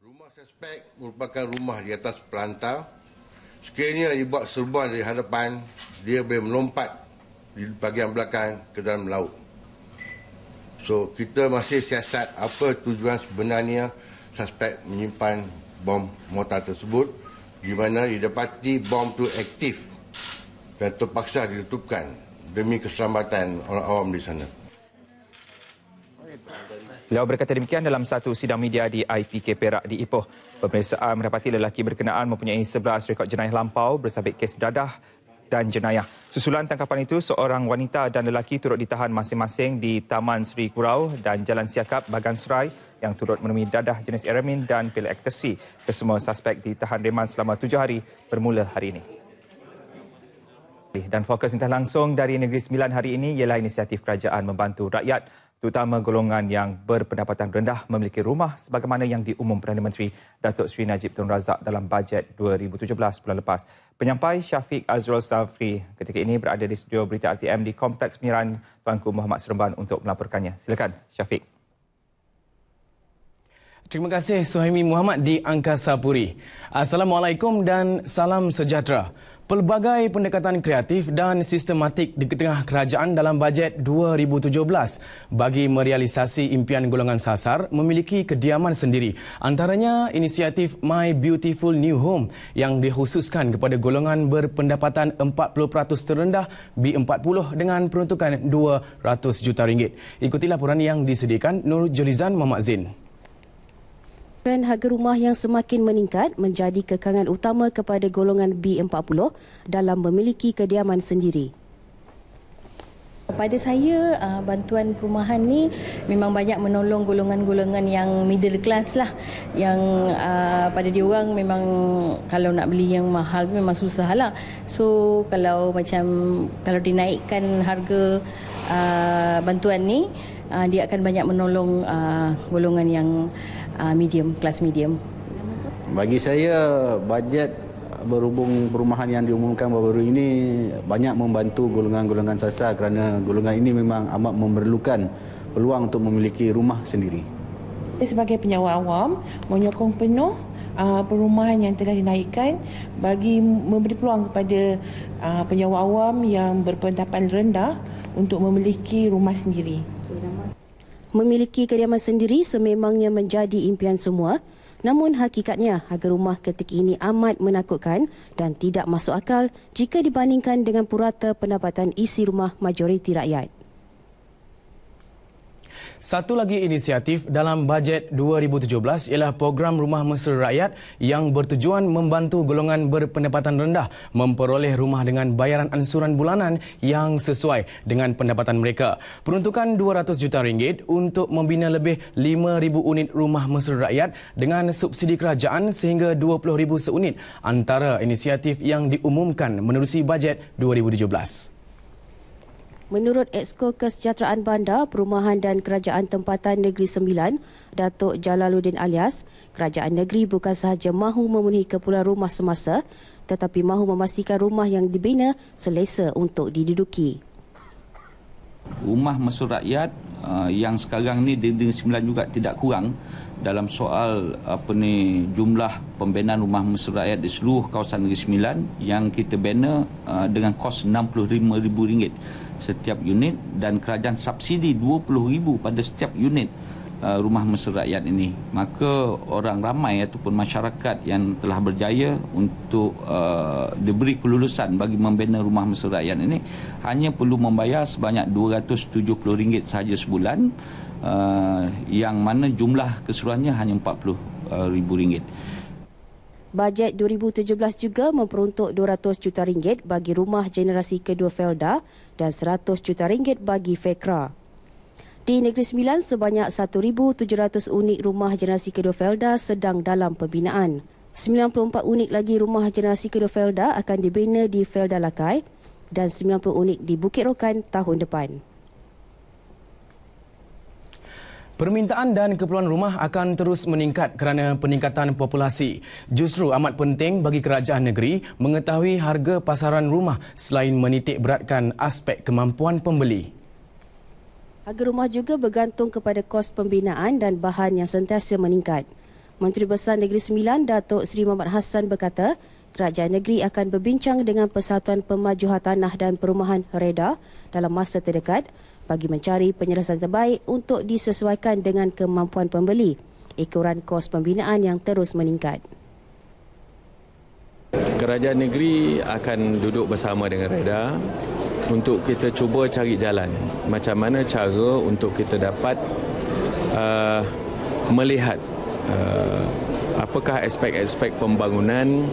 Rumah suspek merupakan rumah di atas pelantar Sekiranya dia buat serbuan dari hadapan, dia boleh melompat di bagian belakang ke dalam laut. So, kita masih siasat apa tujuan sebenarnya suspek menyimpan bom motor tersebut di mana didapati bom itu aktif dan terpaksa ditutupkan demi keselamatan orang awam di sana. Beliau berkata demikian dalam satu sidang media di IPK Perak di Ipoh. Pemeriksaan mendapati lelaki berkenaan mempunyai 11 rekod jenayah lampau bersabit kes dadah dan jenayah. Susulan tangkapan itu, seorang wanita dan lelaki turut ditahan masing-masing di Taman Seri Kurau dan Jalan Siakap, Bagan Serai yang turut menemui dadah jenis eramin dan pil ekstasi. Kesemua suspek ditahan reman selama tujuh hari bermula hari ini. Dan fokus kita langsung dari Negeri Sembilan hari ini ialah inisiatif kerajaan membantu rakyat terutama golongan yang berpendapatan rendah memiliki rumah sebagaimana yang diumum Perdana Menteri Datuk Seri Najib Tun Razak dalam bajet 2017 bulan lepas. Penyampai Syafiq Azrul Safri ketika ini berada di studio berita RTM di Kompleks Miran Bangku Muhammad Seremban untuk melaporkannya. Silakan Syafiq. Terima kasih Suhaimi Muhammad di Angkasa Puri. Assalamualaikum dan salam sejahtera. Pelbagai pendekatan kreatif dan sistematik di ketengah kerajaan dalam bajet 2017 bagi merealisasi impian golongan sasar memiliki kediaman sendiri. Antaranya inisiatif My Beautiful New Home yang dikhususkan kepada golongan berpendapatan 40% terendah B40 dengan peruntukan 200 juta ringgit. Ikuti laporan yang disediakan Nur Jolizan Mamazin. Zain. Tren harga rumah yang semakin meningkat menjadi kekangan utama kepada golongan B40 dalam memiliki kediaman sendiri. Pada saya, ah, bantuan perumahan ni memang banyak menolong golongan-golongan yang middle class lah. Yang ah, pada dia orang memang kalau nak beli yang mahal memang susah lah. So kalau macam kalau dinaikkan harga ah, bantuan ni, dia akan banyak menolong golongan yang uh, medium, kelas medium. Bagi saya, bajet berhubung perumahan yang diumumkan baru-baru ini banyak membantu golongan-golongan sasar kerana golongan ini memang amat memerlukan peluang untuk memiliki rumah sendiri. sebagai penyewa awam menyokong penuh uh, perumahan yang telah dinaikkan bagi memberi peluang kepada uh, ah, penyewa awam yang berpendapatan rendah untuk memiliki rumah sendiri. Memiliki kediaman sendiri sememangnya menjadi impian semua. Namun hakikatnya harga rumah ketika ini amat menakutkan dan tidak masuk akal jika dibandingkan dengan purata pendapatan isi rumah majoriti rakyat. Satu lagi inisiatif dalam bajet 2017 ialah program Rumah Mesra Rakyat yang bertujuan membantu golongan berpendapatan rendah memperoleh rumah dengan bayaran ansuran bulanan yang sesuai dengan pendapatan mereka. Peruntukan 200 juta ringgit untuk membina lebih 5000 unit rumah mesra rakyat dengan subsidi kerajaan sehingga 20000 seunit antara inisiatif yang diumumkan menerusi bajet 2017. Menurut Exko Kesejahteraan Bandar, Perumahan dan Kerajaan Tempatan Negeri Sembilan, Datuk Jalaluddin Alias, Kerajaan Negeri bukan sahaja mahu memenuhi kepulauan rumah semasa, tetapi mahu memastikan rumah yang dibina selesa untuk diduduki. Rumah mesur rakyat uh, yang sekarang ni di Negeri Sembilan juga tidak kurang dalam soal apa ni jumlah pembinaan rumah mesra rakyat di seluruh kawasan Negeri Sembilan yang kita bina uh, dengan kos RM65,000 setiap unit dan kerajaan subsidi 20000 pada setiap unit uh, rumah mesra rakyat ini maka orang ramai ataupun masyarakat yang telah berjaya untuk uh, diberi kelulusan bagi membina rumah mesra rakyat ini hanya perlu membayar sebanyak RM270 sahaja sebulan uh, yang mana jumlah keseluruhannya hanya RM40000 Bajet 2017 juga memperuntuk 200 juta ringgit bagi rumah generasi kedua Felda dan RM100 juta ringgit bagi Fekra. Di Negeri Sembilan, sebanyak 1,700 unit rumah generasi kedua Felda sedang dalam pembinaan. 94 unit lagi rumah generasi kedua Felda akan dibina di Felda Lakai dan 90 unit di Bukit Rokan tahun depan. Permintaan dan keperluan rumah akan terus meningkat kerana peningkatan populasi. Justru amat penting bagi kerajaan negeri mengetahui harga pasaran rumah selain menitik beratkan aspek kemampuan pembeli. Harga rumah juga bergantung kepada kos pembinaan dan bahan yang sentiasa meningkat. Menteri Besar Negeri Sembilan, Datuk Seri Muhammad Hassan berkata, Kerajaan Negeri akan berbincang dengan Persatuan Pemaju Tanah dan Perumahan Reda dalam masa terdekat bagi mencari penyelesaian terbaik untuk disesuaikan dengan kemampuan pembeli. Ekoran kos pembinaan yang terus meningkat. Kerajaan negeri akan duduk bersama dengan Reda untuk kita cuba cari jalan. Macam mana cara untuk kita dapat uh, melihat uh, apakah aspek-aspek pembangunan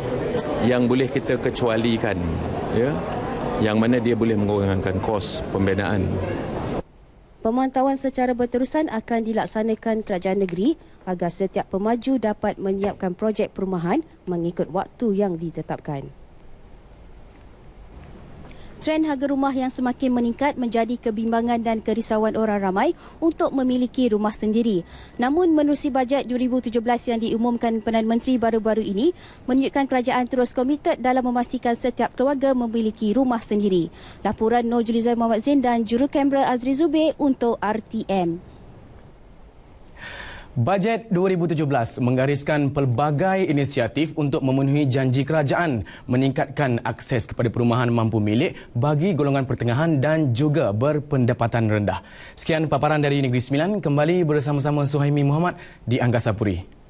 yang boleh kita kecualikan ya yang mana dia boleh mengurangkan kos pembinaan pemantauan secara berterusan akan dilaksanakan kerajaan negeri agar setiap pemaju dapat menyiapkan projek perumahan mengikut waktu yang ditetapkan. Tren harga rumah yang semakin meningkat menjadi kebimbangan dan kerisauan orang ramai untuk memiliki rumah sendiri. Namun menerusi bajet 2017 yang diumumkan Perdana Menteri baru-baru ini menunjukkan kerajaan terus komited dalam memastikan setiap keluarga memiliki rumah sendiri. Laporan Nojulizai Muhammad Zain dan Juru Kamera Azri Zubir untuk RTM. Bajet 2017 menggariskan pelbagai inisiatif untuk memenuhi janji kerajaan meningkatkan akses kepada perumahan mampu milik bagi golongan pertengahan dan juga berpendapatan rendah. Sekian paparan dari Negeri Sembilan kembali bersama-sama Suhaimi Muhammad di Angkasa Puri.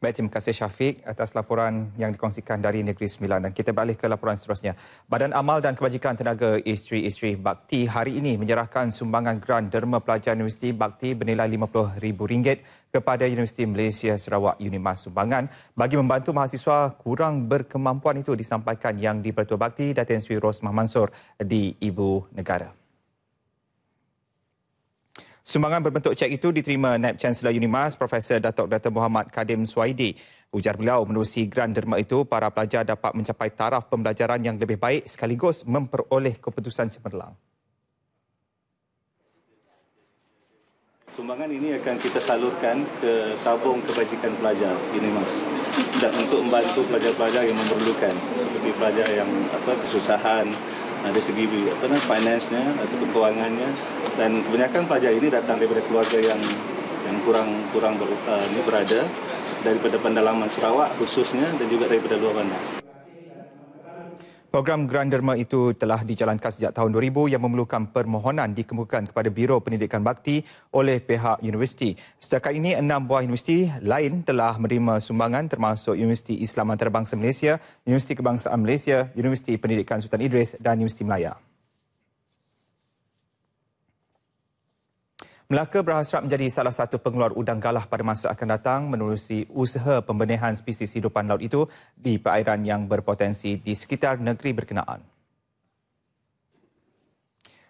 Baik, terima kasih Syafiq atas laporan yang dikongsikan dari Negeri Sembilan. Dan kita balik ke laporan seterusnya. Badan Amal dan Kebajikan Tenaga Isteri-Isteri Bakti hari ini menyerahkan sumbangan grant derma pelajar Universiti Bakti bernilai RM50,000 kepada Universiti Malaysia Sarawak Unimas. Sumbangan bagi membantu mahasiswa kurang berkemampuan itu disampaikan yang di Pertua Bakti Datin Sri Ros Mahmansur di Ibu Negara. Sumbangan berbentuk cek itu diterima Naib Chancellor Unimas Profesor Datuk Dr. Muhammad Kadim Suaidi. Ujar beliau menerusi grant derma itu, para pelajar dapat mencapai taraf pembelajaran yang lebih baik sekaligus memperoleh keputusan cemerlang. Sumbangan ini akan kita salurkan ke tabung kebajikan pelajar ini mas dan untuk membantu pelajar-pelajar yang memerlukan seperti pelajar yang apa kesusahan dari segi apa namanya finance-nya atau keuangannya dan kebanyakan pelajar ini datang daripada keluarga yang yang kurang kurang ber, uh, ini berada daripada pendalaman Sarawak khususnya dan juga daripada luar bandar. Program Grand Derma itu telah dijalankan sejak tahun 2000 yang memerlukan permohonan dikemukakan kepada Biro Pendidikan Bakti oleh pihak universiti. Setakat ini, enam buah universiti lain telah menerima sumbangan termasuk Universiti Islam Antarabangsa Malaysia, Universiti Kebangsaan Malaysia, Universiti Pendidikan Sultan Idris dan Universiti Melayu. Melaka berhasrat menjadi salah satu pengeluar udang galah pada masa akan datang menerusi usaha pembenihan spesies hidupan laut itu di perairan yang berpotensi di sekitar negeri berkenaan.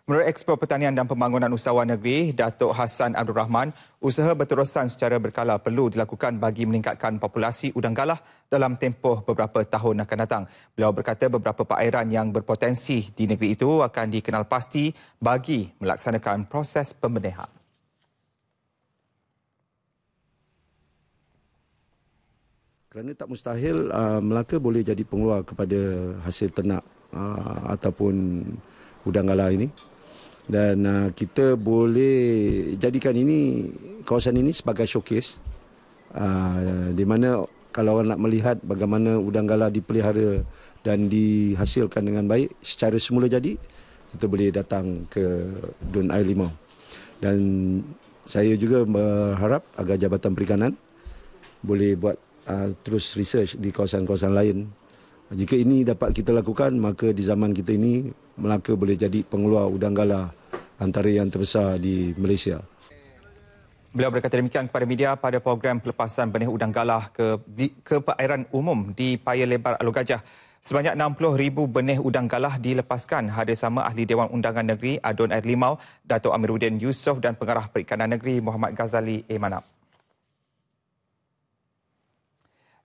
Menurut Ekspor Pertanian dan Pembangunan Usahawan Negeri, Datuk Hassan Abdul Rahman, usaha berterusan secara berkala perlu dilakukan bagi meningkatkan populasi udang galah dalam tempoh beberapa tahun akan datang. Beliau berkata beberapa perairan yang berpotensi di negeri itu akan dikenal pasti bagi melaksanakan proses pembenihan. Kerana tak mustahil uh, Melaka boleh jadi pengeluar kepada hasil ternak uh, ataupun udang gala ini. Dan uh, kita boleh jadikan ini kawasan ini sebagai showcase uh, di mana kalau orang nak melihat bagaimana udang gala dipelihara dan dihasilkan dengan baik secara semula jadi, kita boleh datang ke Dun Air Limau. Dan saya juga berharap agar Jabatan Perikanan boleh buat uh, terus research di kawasan-kawasan lain. Jika ini dapat kita lakukan, maka di zaman kita ini Melaka boleh jadi pengeluar udang gala antara yang terbesar di Malaysia. Beliau berkata demikian kepada media pada program pelepasan benih udang galah ke, ke perairan umum di Paya Lebar Alu Gajah. Sebanyak 60,000 benih udang galah dilepaskan hadir sama Ahli Dewan Undangan Negeri Adun Air Limau, Dato' Amiruddin Yusof dan Pengarah Perikanan Negeri Muhammad Ghazali Emanap.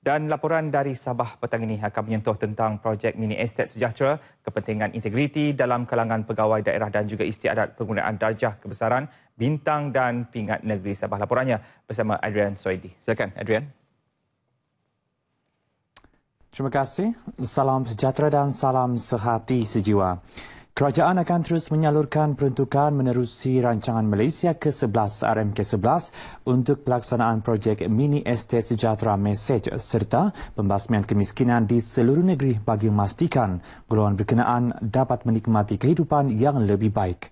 Dan laporan dari Sabah petang ini akan menyentuh tentang projek mini estet sejahtera, kepentingan integriti dalam kalangan pegawai daerah dan juga istiadat penggunaan darjah kebesaran, bintang dan pingat negeri Sabah. Laporannya bersama Adrian Soedi. Silakan Adrian. Terima kasih. Salam sejahtera dan salam sehati sejiwa. Kerajaan akan terus menyalurkan peruntukan menerusi rancangan Malaysia ke-11 RMK-11 untuk pelaksanaan projek Mini Estate Sejahtera Message serta pembasmian kemiskinan di seluruh negeri bagi memastikan golongan berkenaan dapat menikmati kehidupan yang lebih baik.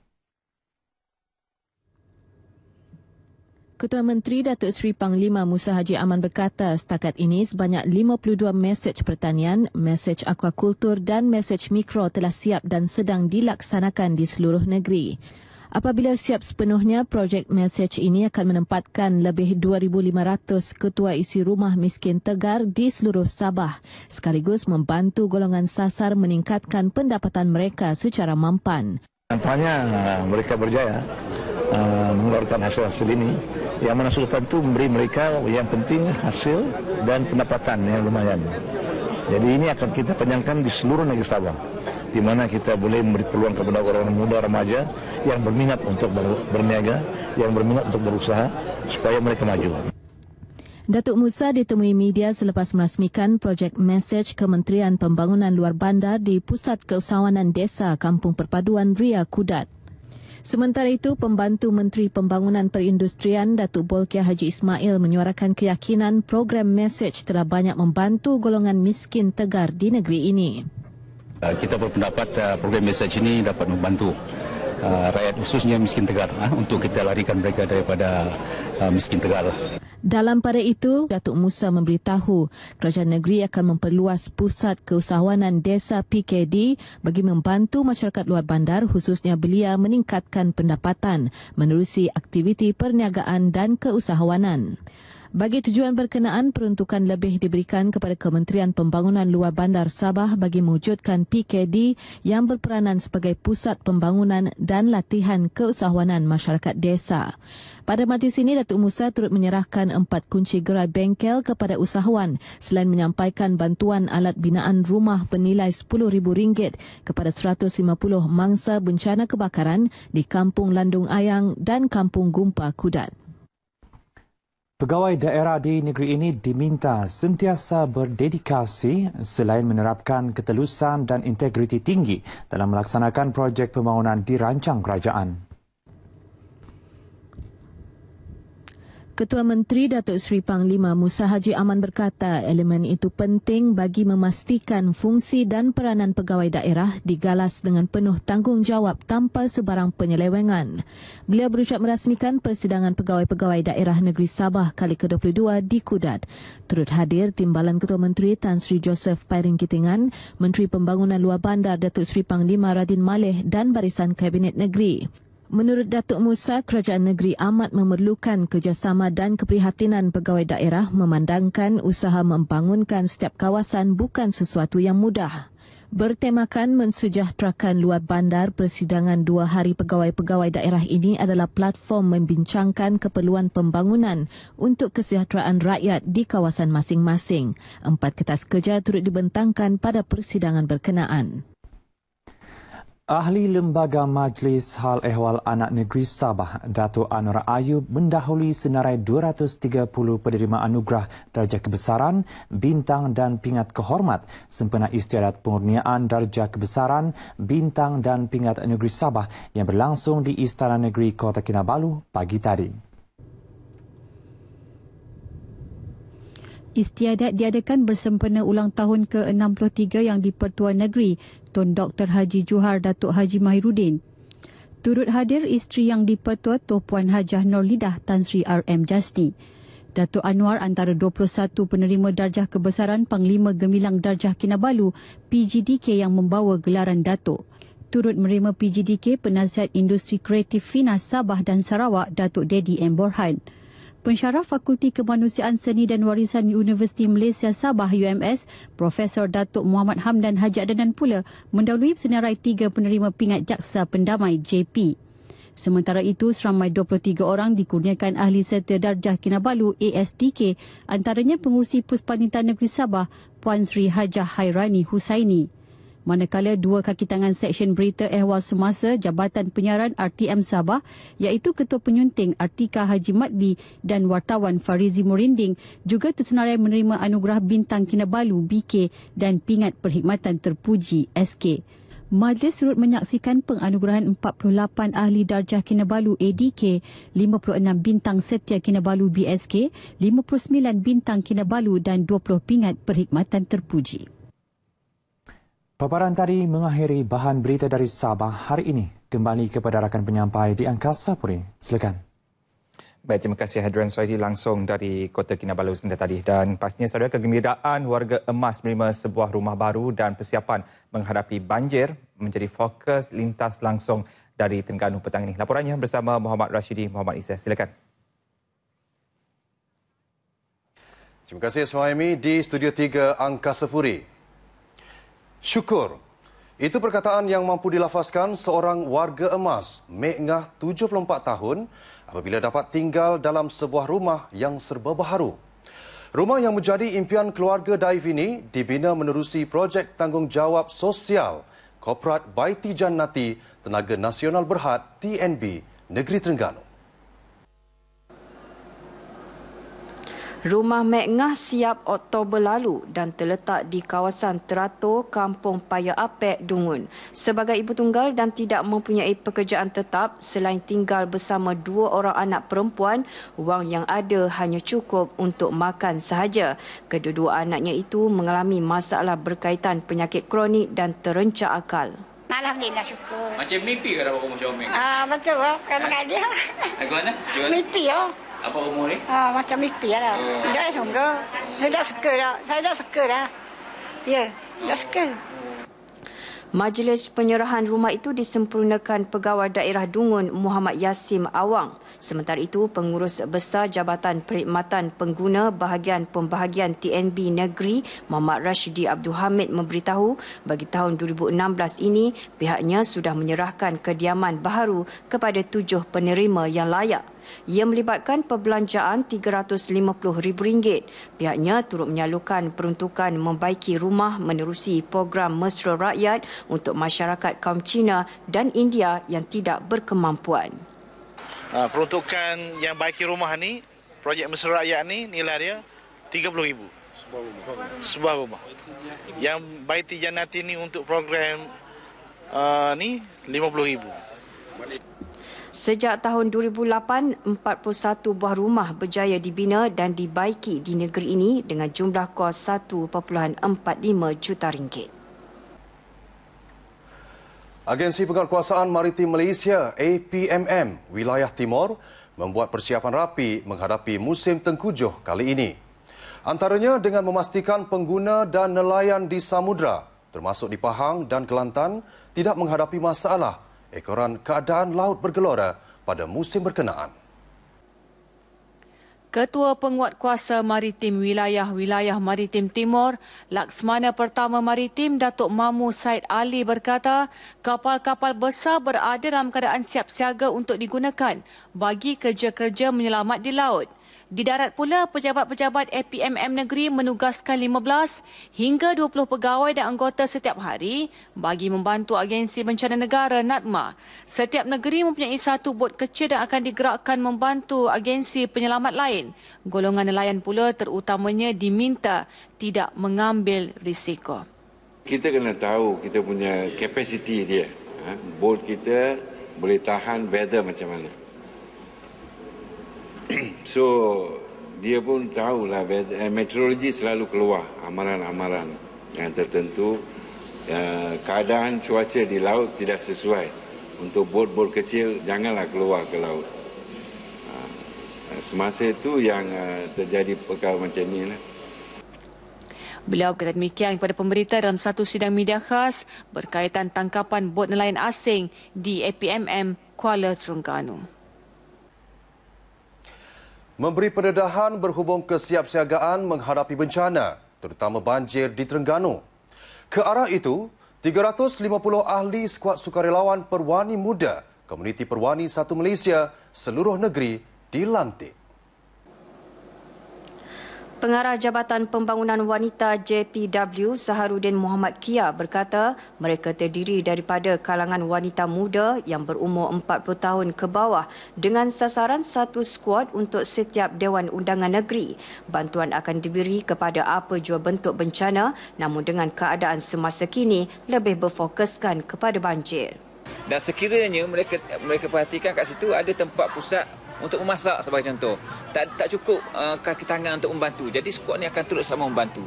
Ketua Menteri Datuk Seri Panglima Musa Haji Aman berkata setakat ini sebanyak 52 mesej pertanian, mesej akuakultur dan mesej mikro telah siap dan sedang dilaksanakan di seluruh negeri. Apabila siap sepenuhnya, projek mesej ini akan menempatkan lebih 2,500 ketua isi rumah miskin tegar di seluruh Sabah sekaligus membantu golongan sasar meningkatkan pendapatan mereka secara mampan. Nampaknya uh, mereka berjaya uh, mengeluarkan hasil-hasil ini yang mana Sultan itu memberi mereka yang penting hasil dan pendapatan yang lumayan. Jadi ini akan kita panjangkan di seluruh negeri Sabah. Di mana kita boleh memberi peluang kepada orang muda, remaja yang berminat untuk berniaga, yang berminat untuk berusaha supaya mereka maju. Datuk Musa ditemui media selepas merasmikan projek message Kementerian Pembangunan Luar Bandar di Pusat Keusahawanan Desa Kampung Perpaduan Ria Kudat. Sementara itu, pembantu Menteri Pembangunan Perindustrian Datuk Bolkia Haji Ismail menyuarakan keyakinan program Message telah banyak membantu golongan miskin tegar di negeri ini. Ah, kita berpendapat ah, program Message ini dapat membantu ah, rakyat khususnya miskin tegar untuk kita larikan mereka daripada miskin tegar. Dalam pada itu, Datuk Musa memberitahu kerajaan negeri akan memperluas pusat keusahawanan desa PKD bagi membantu masyarakat luar bandar khususnya belia meningkatkan pendapatan menerusi aktiviti perniagaan dan keusahawanan. Bagi tujuan berkenaan, peruntukan lebih diberikan kepada Kementerian Pembangunan Luar Bandar Sabah bagi mewujudkan PKD yang berperanan sebagai pusat pembangunan dan latihan keusahawanan masyarakat desa. Pada mati sini Datuk Musa turut menyerahkan empat kunci gerai bengkel kepada usahawan selain menyampaikan bantuan alat binaan rumah bernilai RM10,000 kepada 150 mangsa bencana kebakaran di Kampung Landung Ayang dan Kampung Gumpa Kudat. Pegawai daerah di negeri ini diminta sentiasa berdedikasi selain menerapkan ketelusan dan integriti tinggi dalam melaksanakan projek pembangunan dirancang kerajaan. Ketua Menteri Datuk Seri Panglima Musa Haji Aman berkata elemen itu penting bagi memastikan fungsi dan peranan pegawai daerah digalas dengan penuh tanggungjawab tanpa sebarang penyelewengan. Beliau berucap merasmikan persidangan pegawai-pegawai daerah negeri Sabah kali ke-22 di Kudat. Turut hadir Timbalan Ketua Menteri Tan Sri Joseph Pairing Kitingan, Menteri Pembangunan Luar Bandar Datuk Seri Panglima Radin Maleh dan Barisan Kabinet Negeri. Menurut Datuk Musa, kerajaan negeri amat memerlukan kerjasama dan keprihatinan pegawai daerah memandangkan usaha membangunkan setiap kawasan bukan sesuatu yang mudah. Bertemakan mensejahterakan luar bandar, persidangan dua hari pegawai-pegawai daerah ini adalah platform membincangkan keperluan pembangunan untuk kesejahteraan rakyat di kawasan masing-masing. Empat kertas kerja turut dibentangkan pada persidangan berkenaan. Ahli Lembaga Majlis Hal Ehwal Anak Negeri Sabah, Dato Anwar Ayub mendahului senarai 230 penerima anugerah darjah kebesaran, bintang dan pingat kehormat sempena istiadat pengurniaan darjah kebesaran, bintang dan pingat negeri Sabah yang berlangsung di Istana Negeri Kota Kinabalu pagi tadi. Istiadat diadakan bersempena ulang tahun ke-63 yang di Pertuan Negeri Tun Dr. Haji Johar Datuk Haji Mahirudin. Turut hadir isteri yang dipertua Tuh Puan Hajah Norlidah Tan Sri RM Jasni. Datuk Anwar antara 21 penerima darjah kebesaran Panglima Gemilang Darjah Kinabalu PGDK yang membawa gelaran Datuk. Turut menerima PGDK Penasihat Industri Kreatif Finas Sabah dan Sarawak Datuk Dedi M. Borhan. Pensyarah Fakulti Kemanusiaan Seni dan Warisan Universiti Malaysia Sabah UMS, Profesor Datuk Muhammad Hamdan Haji Adnan pula mendahului senarai tiga penerima pingat jaksa pendamai JP. Sementara itu, seramai 23 orang dikurniakan ahli serta darjah Kinabalu ASTK antaranya pengurusi Puspanita Negeri Sabah Puan Sri Hajah Hairani Husaini manakala dua kaki tangan Seksyen Berita Ehwal Semasa Jabatan Penyiaran RTM Sabah iaitu Ketua Penyunting Artika Haji Matbi dan wartawan Farizi Morinding juga tersenarai menerima anugerah Bintang Kinabalu BK dan Pingat Perkhidmatan Terpuji SK. Majlis turut menyaksikan penganugerahan 48 ahli darjah Kinabalu ADK, 56 bintang Setia Kinabalu BSK, 59 bintang Kinabalu dan 20 pingat perkhidmatan terpuji. Paparan tadi mengakhiri bahan berita dari Sabah hari ini. Kembali kepada rakan penyampai di Angkasa Puri. Silakan. Baik, terima kasih Hadran Suhaidi langsung dari Kota Kinabalu sendiri tadi. Dan pastinya saudara kegembiraan warga emas menerima sebuah rumah baru dan persiapan menghadapi banjir menjadi fokus lintas langsung dari Tengganu petang ini. Laporannya bersama Muhammad Rashidi Muhammad Isa. Silakan. Terima kasih Suhaimi di Studio 3 Angkasa Puri. Syukur. Itu perkataan yang mampu dilafazkan seorang warga emas, Mek Ngah 74 tahun, apabila dapat tinggal dalam sebuah rumah yang serba baharu. Rumah yang menjadi impian keluarga Daif ini dibina menerusi projek tanggungjawab sosial Koprat Baiti Jannati Tenaga Nasional Berhad TNB Negeri Terengganu. Rumah Mek Ngah siap Oktober lalu dan terletak di kawasan Terato, Kampung Paya Apek, Dungun. Sebagai ibu tunggal dan tidak mempunyai pekerjaan tetap, selain tinggal bersama dua orang anak perempuan, wang yang ada hanya cukup untuk makan sahaja. Kedua-dua anaknya itu mengalami masalah berkaitan penyakit kronik dan terencak akal. Alhamdulillah syukur. Macam mimpi ke dapat rumah suami? Ah, macam Kan ha? dia. Bagaimana? Mimpi. Oh. Apa umur ni? Ah, macam mimpi lah. Oh. Dah sungguh. Saya dah suka dah. Saya dah suka dah. Ya, yeah, dah suka. Majlis penyerahan rumah itu disempurnakan Pegawai Daerah Dungun Muhammad Yasim Awang. Sementara itu, Pengurus Besar Jabatan Perkhidmatan Pengguna Bahagian Pembahagian TNB Negeri Muhammad Rashidi Abdul Hamid memberitahu bagi tahun 2016 ini pihaknya sudah menyerahkan kediaman baharu kepada tujuh penerima yang layak. Ia melibatkan perbelanjaan RM350,000. Pihaknya turut menyalurkan peruntukan membaiki rumah menerusi program Mesra Rakyat untuk masyarakat kaum Cina dan India yang tidak berkemampuan. Ah, peruntukan yang baiki rumah ni, projek Mesra Rakyat ni nilai dia RM30,000. Sebuah rumah. Yang baiti janati ni untuk program uh, ni RM50,000. Sejak tahun 2008, 41 buah rumah berjaya dibina dan dibaiki di negeri ini dengan jumlah kos 1.45 juta ringgit. Agensi Pengkuasaan Maritim Malaysia APMM Wilayah Timor membuat persiapan rapi menghadapi musim tengkujuh kali ini. Antaranya dengan memastikan pengguna dan nelayan di samudra termasuk di Pahang dan Kelantan tidak menghadapi masalah ekoran keadaan laut bergelora pada musim berkenaan. Ketua Penguat Kuasa Maritim Wilayah-Wilayah Maritim Timur, Laksmana Pertama Maritim Datuk Mamu Said Ali berkata, kapal-kapal besar berada dalam keadaan siap siaga untuk digunakan bagi kerja-kerja menyelamat di laut. Di darat pula, pejabat-pejabat APMM negeri menugaskan 15 hingga 20 pegawai dan anggota setiap hari bagi membantu agensi bencana negara NADMA. Setiap negeri mempunyai satu bot kecil dan akan digerakkan membantu agensi penyelamat lain. Golongan nelayan pula terutamanya diminta tidak mengambil risiko. Kita kena tahu kita punya kapasiti dia. Ha, bot kita boleh tahan weather macam mana. <coughs> so dia pun tahu lah eh, meteorologi selalu keluar amaran-amaran yang tertentu eh, keadaan cuaca di laut tidak sesuai untuk bot-bot kecil janganlah keluar ke laut ah, semasa itu yang eh, terjadi perkara macam ni lah Beliau berkata demikian kepada pemberita dalam satu sidang media khas berkaitan tangkapan bot nelayan asing di APMM Kuala Terengganu. Memberi pendedahan berhubung kesiapsiagaan menghadapi bencana, terutama banjir di Terengganu. Ke arah itu, 350 ahli skuad sukarelawan perwani muda, komuniti perwani satu Malaysia, seluruh negeri dilantik. Pengarah Jabatan Pembangunan Wanita JPW Saharudin Muhammad Kia berkata mereka terdiri daripada kalangan wanita muda yang berumur 40 tahun ke bawah dengan sasaran satu skuad untuk setiap Dewan Undangan Negeri. Bantuan akan diberi kepada apa jua bentuk bencana namun dengan keadaan semasa kini lebih berfokuskan kepada banjir. Dan sekiranya mereka mereka perhatikan kat situ ada tempat pusat untuk memasak sebagai contoh. Tak tak cukup uh, kaki tangan untuk membantu. Jadi skuad ni akan terus sama membantu.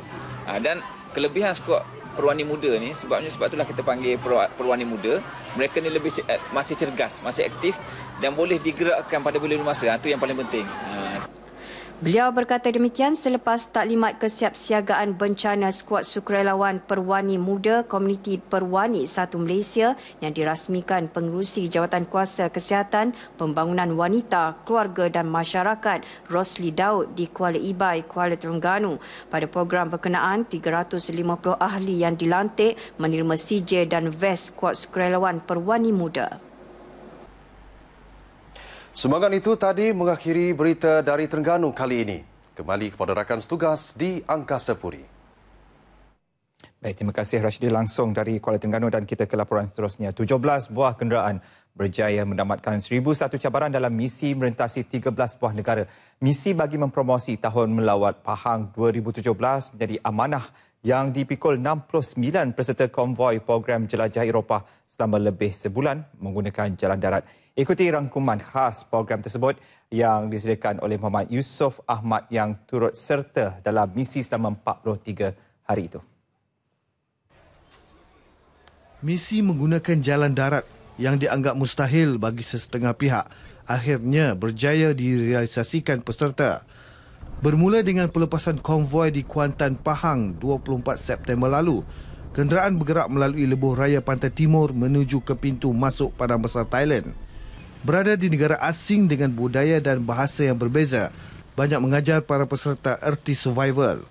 Uh, dan kelebihan skuad perwani muda ni sebabnya sebab itulah kita panggil perwani muda. Mereka ni lebih eh, masih cergas, masih aktif dan boleh digerakkan pada bila-bila masa. Itu ha, uh, yang paling penting. Uh. Beliau berkata demikian selepas taklimat kesiapsiagaan bencana skuad sukarelawan perwani muda Komuniti Perwani Satu Malaysia yang dirasmikan pengurusi Jawatan Kuasa Kesihatan Pembangunan Wanita, Keluarga dan Masyarakat Rosli Daud di Kuala Ibai, Kuala Terengganu. Pada program berkenaan, 350 ahli yang dilantik menerima CJ dan vest skuad sukarelawan perwani muda. Sumbangan itu tadi mengakhiri berita dari Terengganu kali ini. Kembali kepada rakan setugas di Angkasa Puri. Baik, terima kasih Rashidi langsung dari Kuala Terengganu dan kita ke laporan seterusnya. 17 buah kenderaan berjaya mendapatkan 1,001 cabaran dalam misi merentasi 13 buah negara. Misi bagi mempromosi tahun melawat Pahang 2017 menjadi amanah yang dipikul 69 peserta konvoy program jelajah Eropah selama lebih sebulan menggunakan jalan darat. Ikuti rangkuman khas program tersebut yang disediakan oleh Muhammad Yusof Ahmad yang turut serta dalam misi selama 43 hari itu. Misi menggunakan jalan darat yang dianggap mustahil bagi sesetengah pihak akhirnya berjaya direalisasikan peserta. Bermula dengan pelepasan konvoi di Kuantan Pahang 24 September lalu, kenderaan bergerak melalui lebuh raya pantai timur menuju ke pintu masuk Padang Besar Thailand berada di negara asing dengan budaya dan bahasa yang berbeza banyak mengajar para peserta erti survival.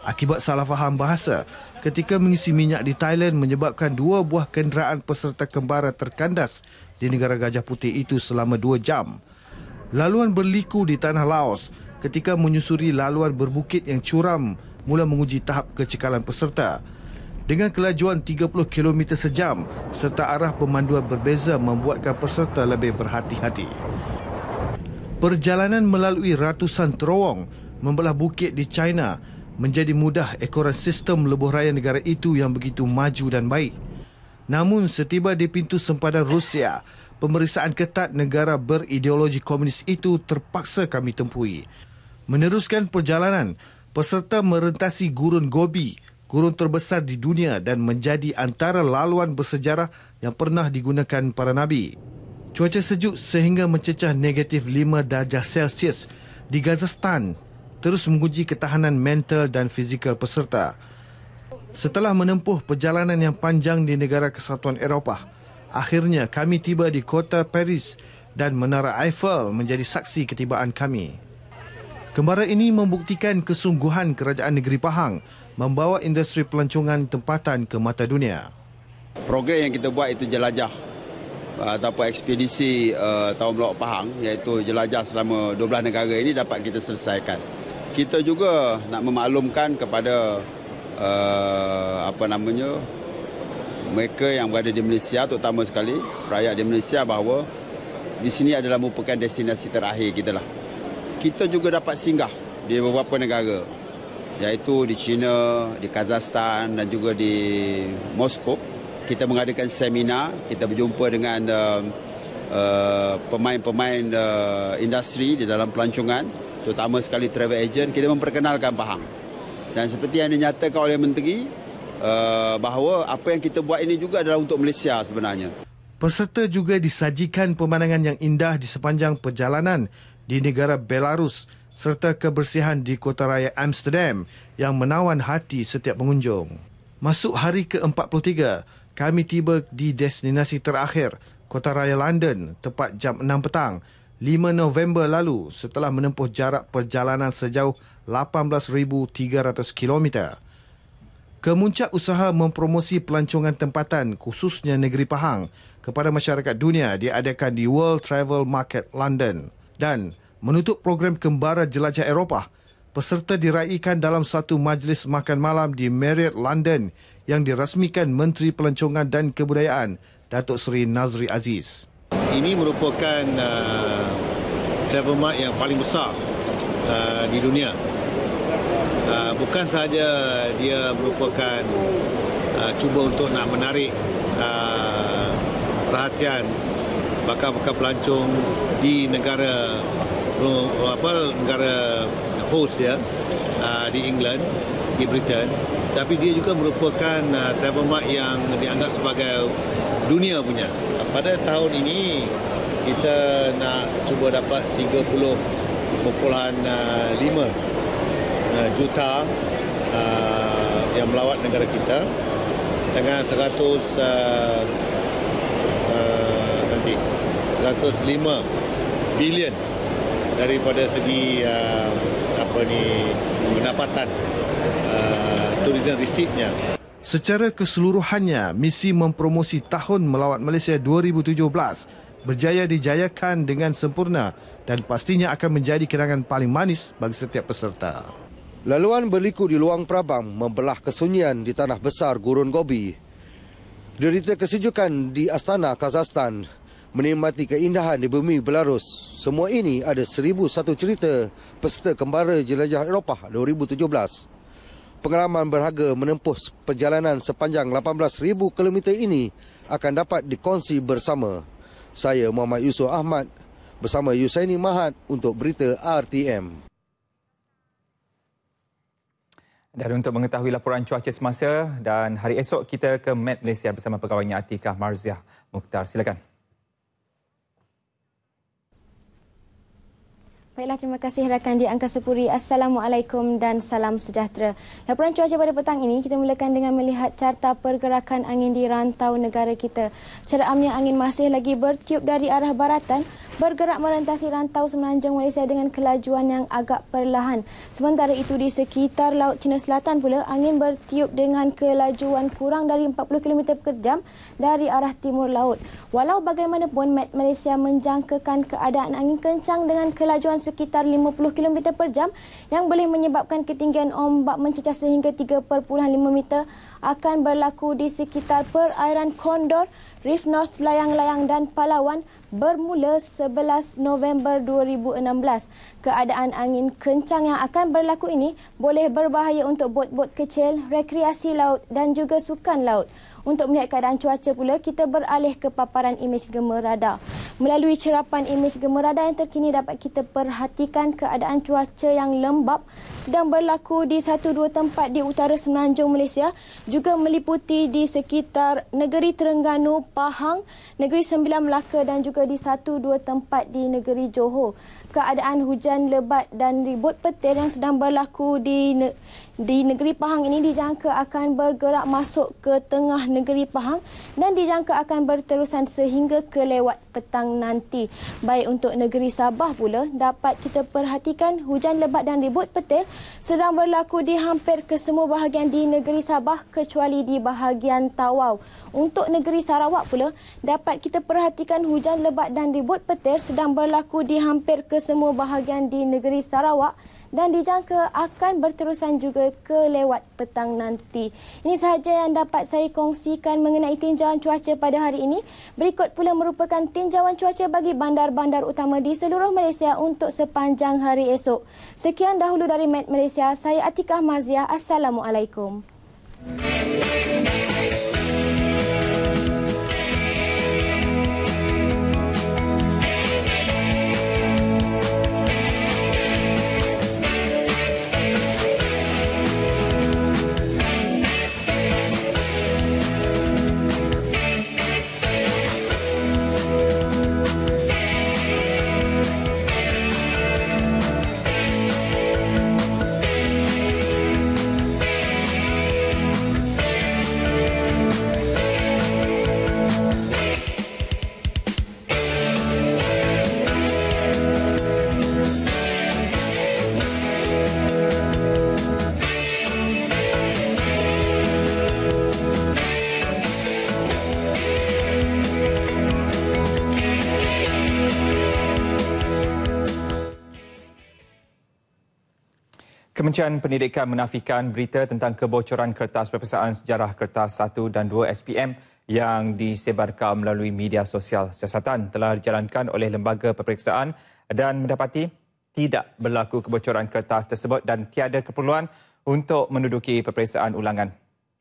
Akibat salah faham bahasa, ketika mengisi minyak di Thailand menyebabkan dua buah kenderaan peserta kembara terkandas di negara Gajah Putih itu selama dua jam. Laluan berliku di tanah Laos ketika menyusuri laluan berbukit yang curam mula menguji tahap kecekalan peserta. Dengan kelajuan 30 km sejam serta arah pemanduan berbeza membuatkan peserta lebih berhati-hati. Perjalanan melalui ratusan terowong membelah bukit di China menjadi mudah ekoran sistem lebuh raya negara itu yang begitu maju dan baik. Namun setiba di pintu sempadan Rusia, pemeriksaan ketat negara berideologi komunis itu terpaksa kami tempuhi. Meneruskan perjalanan, peserta merentasi gurun Gobi, gurun terbesar di dunia dan menjadi antara laluan bersejarah yang pernah digunakan para nabi. Cuaca sejuk sehingga mencecah negatif 5 darjah Celsius di Gazastan terus menguji ketahanan mental dan fizikal peserta. Setelah menempuh perjalanan yang panjang di negara kesatuan Eropah, akhirnya kami tiba di kota Paris dan Menara Eiffel menjadi saksi ketibaan kami. Kembara ini membuktikan kesungguhan kerajaan negeri Pahang membawa industri pelancongan tempatan ke mata dunia. Program yang kita buat itu jelajah uh, ataupun ekspedisi uh, tahun Melawak Pahang iaitu jelajah selama 12 negara ini dapat kita selesaikan. Kita juga nak memaklumkan kepada uh, apa namanya mereka yang berada di Malaysia terutama sekali rakyat di Malaysia bahawa di sini adalah merupakan destinasi terakhir kita lah. Kita juga dapat singgah di beberapa negara iaitu di China, di Kazakhstan dan juga di Moskow. Kita mengadakan seminar, kita berjumpa dengan uh, uh, pemain-pemain uh, industri di dalam pelancongan, terutama sekali travel agent, kita memperkenalkan Pahang. Dan seperti yang dinyatakan oleh Menteri, uh, bahawa apa yang kita buat ini juga adalah untuk Malaysia sebenarnya. Peserta juga disajikan pemandangan yang indah di sepanjang perjalanan di negara Belarus serta kebersihan di kota raya Amsterdam yang menawan hati setiap pengunjung. Masuk hari ke-43, kami tiba di destinasi terakhir, kota raya London, tepat jam 6 petang, 5 November lalu setelah menempuh jarak perjalanan sejauh 18,300 km. Kemuncak usaha mempromosi pelancongan tempatan khususnya negeri Pahang kepada masyarakat dunia diadakan di World Travel Market London dan menutup program kembara jelajah Eropah. Peserta diraihkan dalam satu majlis makan malam di Marriott London yang dirasmikan Menteri Pelancongan dan Kebudayaan Datuk Seri Nazri Aziz. Ini merupakan uh, travel mart yang paling besar uh, di dunia. Uh, bukan sahaja dia merupakan uh, cuba untuk nak menarik uh, perhatian bakal-bakal pelancong di negara apa negara host dia uh, di England di Britain tapi dia juga merupakan uh, travel mark yang dianggap sebagai dunia punya pada tahun ini kita nak cuba dapat 30.5 uh, ah, juta uh, yang melawat negara kita dengan 100 uh, uh, nanti 105 bilion daripada segi uh, apa ni pendapatan uh, tourism receipt-nya. Secara keseluruhannya, misi mempromosi Tahun Melawat Malaysia 2017 berjaya dijayakan dengan sempurna dan pastinya akan menjadi kenangan paling manis bagi setiap peserta. Laluan berliku di Luang Prabang membelah kesunyian di tanah besar Gurun Gobi. Derita kesejukan di Astana, Kazakhstan, menikmati keindahan di bumi Belarus. Semua ini ada seribu satu cerita peserta kembara jelajah Eropah 2017. Pengalaman berharga menempuh perjalanan sepanjang 18000 km ini akan dapat dikongsi bersama. Saya Muhammad Yusof Ahmad bersama Yusaini Mahat untuk berita RTM. Dan untuk mengetahui laporan cuaca semasa dan hari esok kita ke Met Malaysia bersama pegawainya Atikah Marziah Mukhtar. Silakan. Baiklah, terima kasih rakan di Angkasa Puri. Assalamualaikum dan salam sejahtera. Laporan cuaca pada petang ini, kita mulakan dengan melihat carta pergerakan angin di rantau negara kita. Secara amnya, angin masih lagi bertiup dari arah baratan, bergerak merentasi rantau semenanjung Malaysia dengan kelajuan yang agak perlahan. Sementara itu, di sekitar Laut Cina Selatan pula, angin bertiup dengan kelajuan kurang dari 40 km per jam dari arah timur laut. Walau bagaimanapun, Met Malaysia menjangkakan keadaan angin kencang dengan kelajuan sekitar 50 km per jam yang boleh menyebabkan ketinggian ombak mencecah sehingga 3.5 meter akan berlaku di sekitar perairan Kondor, Reef North, Layang-Layang dan Palawan bermula 11 November 2016. Keadaan angin kencang yang akan berlaku ini boleh berbahaya untuk bot-bot kecil, rekreasi laut dan juga sukan laut. Untuk melihat keadaan cuaca pula, kita beralih ke paparan imej gema radar. Melalui cerapan imej gema radar yang terkini dapat kita perhatikan keadaan cuaca yang lembap sedang berlaku di satu dua tempat di utara semenanjung Malaysia juga meliputi di sekitar negeri Terengganu, Pahang, negeri Sembilan Melaka dan juga di satu dua tempat di negeri Johor. Keadaan hujan lebat dan ribut petir yang sedang berlaku di di negeri Pahang ini dijangka akan bergerak masuk ke tengah negeri Pahang dan dijangka akan berterusan sehingga ke lewat petang nanti. Baik untuk negeri Sabah pula dapat kita perhatikan hujan lebat dan ribut petir sedang berlaku di hampir kesemua bahagian di negeri Sabah kecuali di bahagian Tawau. Untuk negeri Sarawak pula dapat kita perhatikan hujan lebat dan ribut petir sedang berlaku di hampir kesemua bahagian di negeri Sarawak dan dijangka akan berterusan juga ke lewat petang nanti. Ini sahaja yang dapat saya kongsikan mengenai tinjauan cuaca pada hari ini. Berikut pula merupakan tinjauan cuaca bagi bandar-bandar utama di seluruh Malaysia untuk sepanjang hari esok. Sekian dahulu dari Met Malaysia, saya Atika Marzia. Assalamualaikum. Thank you. Kementerian Pendidikan menafikan berita tentang kebocoran kertas peperiksaan sejarah kertas 1 dan 2 SPM yang disebarkan melalui media sosial. Siasatan telah dijalankan oleh lembaga peperiksaan dan mendapati tidak berlaku kebocoran kertas tersebut dan tiada keperluan untuk menduduki peperiksaan ulangan.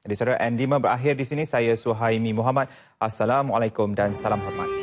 Jadi saudara N5 berakhir di sini. Saya Suhaimi Muhammad. Assalamualaikum dan salam hormat.